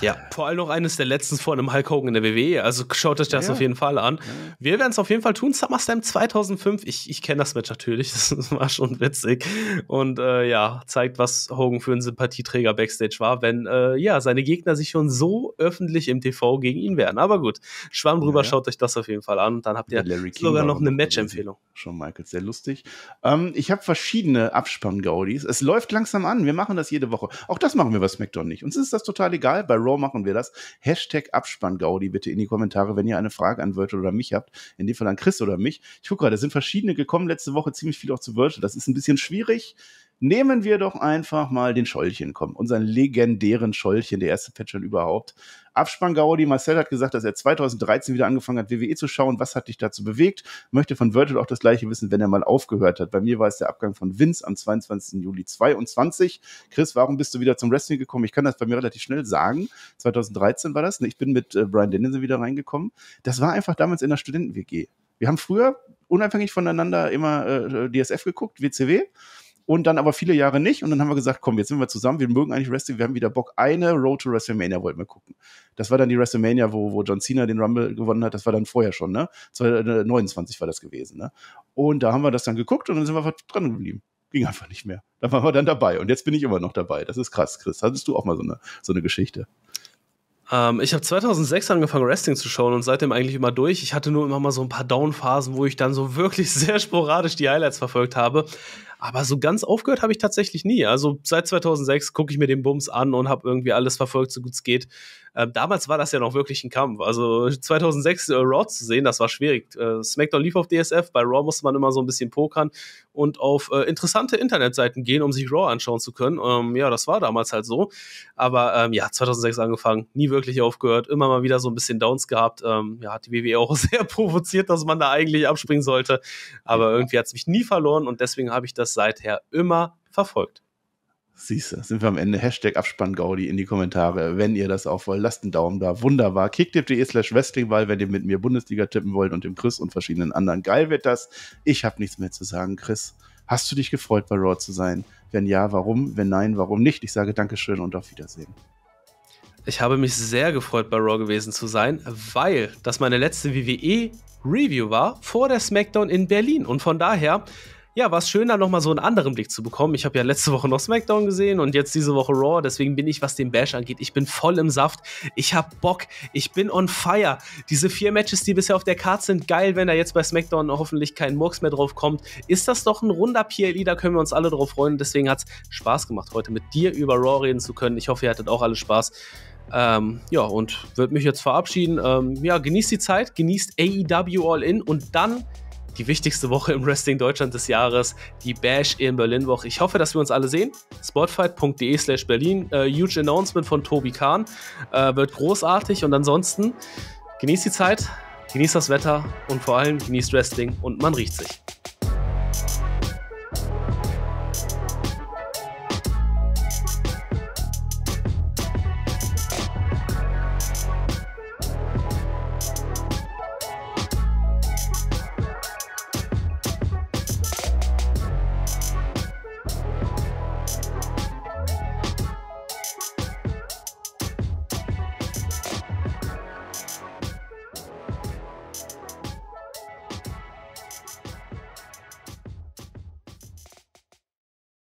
Ja, vor allem noch eines der letzten vor einem Hulk Hogan in der WWE. Also schaut euch das ja. auf jeden Fall an. Ja. Wir werden es auf jeden Fall tun. SummerSlam 2005. Ich, ich kenne das Match natürlich. Das war schon witzig. Und äh, ja, zeigt, was Hogan für ein Sympathieträger backstage war, wenn äh, ja, seine Gegner sich schon so öffentlich im TV gegen ihn wehren. Aber gut, Schwamm drüber, ja, schaut euch das auf jeden Fall an. Und dann habt ihr sogar noch eine Match-Empfehlung. Schon, Michael, sehr lustig. Ähm, ich habe verschiedene Abspann-Gaudis. Es läuft langsam an. Wir machen das jede Woche. Auch das machen wir bei SmackDown nicht. Uns ist das total egal egal, bei Raw machen wir das. Hashtag Abspanngaudi bitte in die Kommentare, wenn ihr eine Frage an Virtual oder mich habt. In dem Fall an Chris oder mich. Ich gucke gerade, es sind verschiedene gekommen letzte Woche, ziemlich viel auch zu Virtual. Das ist ein bisschen schwierig nehmen wir doch einfach mal den Schollchen, komm, unseren legendären Schollchen, der erste Patchon überhaupt. Abspann Gaudi, Marcel hat gesagt, dass er 2013 wieder angefangen hat, WWE zu schauen. Was hat dich dazu bewegt? Möchte von Virgil auch das gleiche wissen, wenn er mal aufgehört hat. Bei mir war es der Abgang von Vince am 22. Juli 22. Chris, warum bist du wieder zum Wrestling gekommen? Ich kann das bei mir relativ schnell sagen. 2013 war das. Ich bin mit äh, Brian Dennison wieder reingekommen. Das war einfach damals in der Studenten-WG. Wir haben früher unabhängig voneinander immer äh, DSF geguckt, WCW und dann aber viele Jahre nicht. Und dann haben wir gesagt, komm, jetzt sind wir zusammen, wir mögen eigentlich Wrestling, wir haben wieder Bock. Eine Road to WrestleMania wollten wir gucken. Das war dann die WrestleMania, wo, wo John Cena den Rumble gewonnen hat. Das war dann vorher schon, ne? 2029 äh, war das gewesen, ne? Und da haben wir das dann geguckt und dann sind wir dran geblieben. Ging einfach nicht mehr. Da waren wir dann dabei. Und jetzt bin ich immer noch dabei. Das ist krass, Chris. Hattest du auch mal so eine, so eine Geschichte? Ähm, ich habe 2006 angefangen, Wrestling zu schauen und seitdem eigentlich immer durch. Ich hatte nur immer mal so ein paar Down-Phasen, wo ich dann so wirklich sehr sporadisch die Highlights verfolgt habe. Aber so ganz aufgehört habe ich tatsächlich nie. Also seit 2006 gucke ich mir den Bums an und habe irgendwie alles verfolgt, so gut es geht. Äh, damals war das ja noch wirklich ein Kampf. Also 2006 äh, Raw zu sehen, das war schwierig. Äh, SmackDown lief auf DSF, bei Raw musste man immer so ein bisschen pokern und auf äh, interessante Internetseiten gehen, um sich Raw anschauen zu können. Ähm, ja, das war damals halt so. Aber ähm, ja, 2006 angefangen, nie wirklich aufgehört, immer mal wieder so ein bisschen Downs gehabt. Ähm, ja, hat die WWE auch sehr provoziert, dass man da eigentlich abspringen sollte. Aber irgendwie hat es mich nie verloren und deswegen habe ich das seither immer verfolgt. Siehst du, sind wir am Ende. Hashtag Abspann-Gaudi in die Kommentare, wenn ihr das auch wollt. Lasst einen Daumen da. Wunderbar. Kicktipp.de slash Wrestlingball, wenn ihr mit mir Bundesliga tippen wollt und dem Chris und verschiedenen anderen. Geil wird das. Ich habe nichts mehr zu sagen, Chris. Hast du dich gefreut, bei Raw zu sein? Wenn ja, warum? Wenn nein, warum nicht? Ich sage Dankeschön und auf Wiedersehen. Ich habe mich sehr gefreut, bei Raw gewesen zu sein, weil das meine letzte WWE-Review war vor der SmackDown in Berlin. Und von daher ja, war es schön, da nochmal so einen anderen Blick zu bekommen. Ich habe ja letzte Woche noch SmackDown gesehen und jetzt diese Woche Raw. Deswegen bin ich, was den Bash angeht, ich bin voll im Saft. Ich habe Bock. Ich bin on fire. Diese vier Matches, die bisher auf der Karte sind, geil, wenn da jetzt bei SmackDown hoffentlich kein Murks mehr drauf kommt. Ist das doch ein runder PLE, Da können wir uns alle drauf freuen. Deswegen hat es Spaß gemacht, heute mit dir über Raw reden zu können. Ich hoffe, ihr hattet auch alle Spaß. Ähm, ja, und würde mich jetzt verabschieden. Ähm, ja, genießt die Zeit, genießt AEW All In und dann die wichtigste Woche im Wrestling Deutschland des Jahres, die Bash in Berlin Woche. Ich hoffe, dass wir uns alle sehen. Spotfight.de slash Berlin. Äh, huge Announcement von Tobi Kahn. Äh, wird großartig und ansonsten genießt die Zeit, genießt das Wetter und vor allem genießt Wrestling und man riecht sich.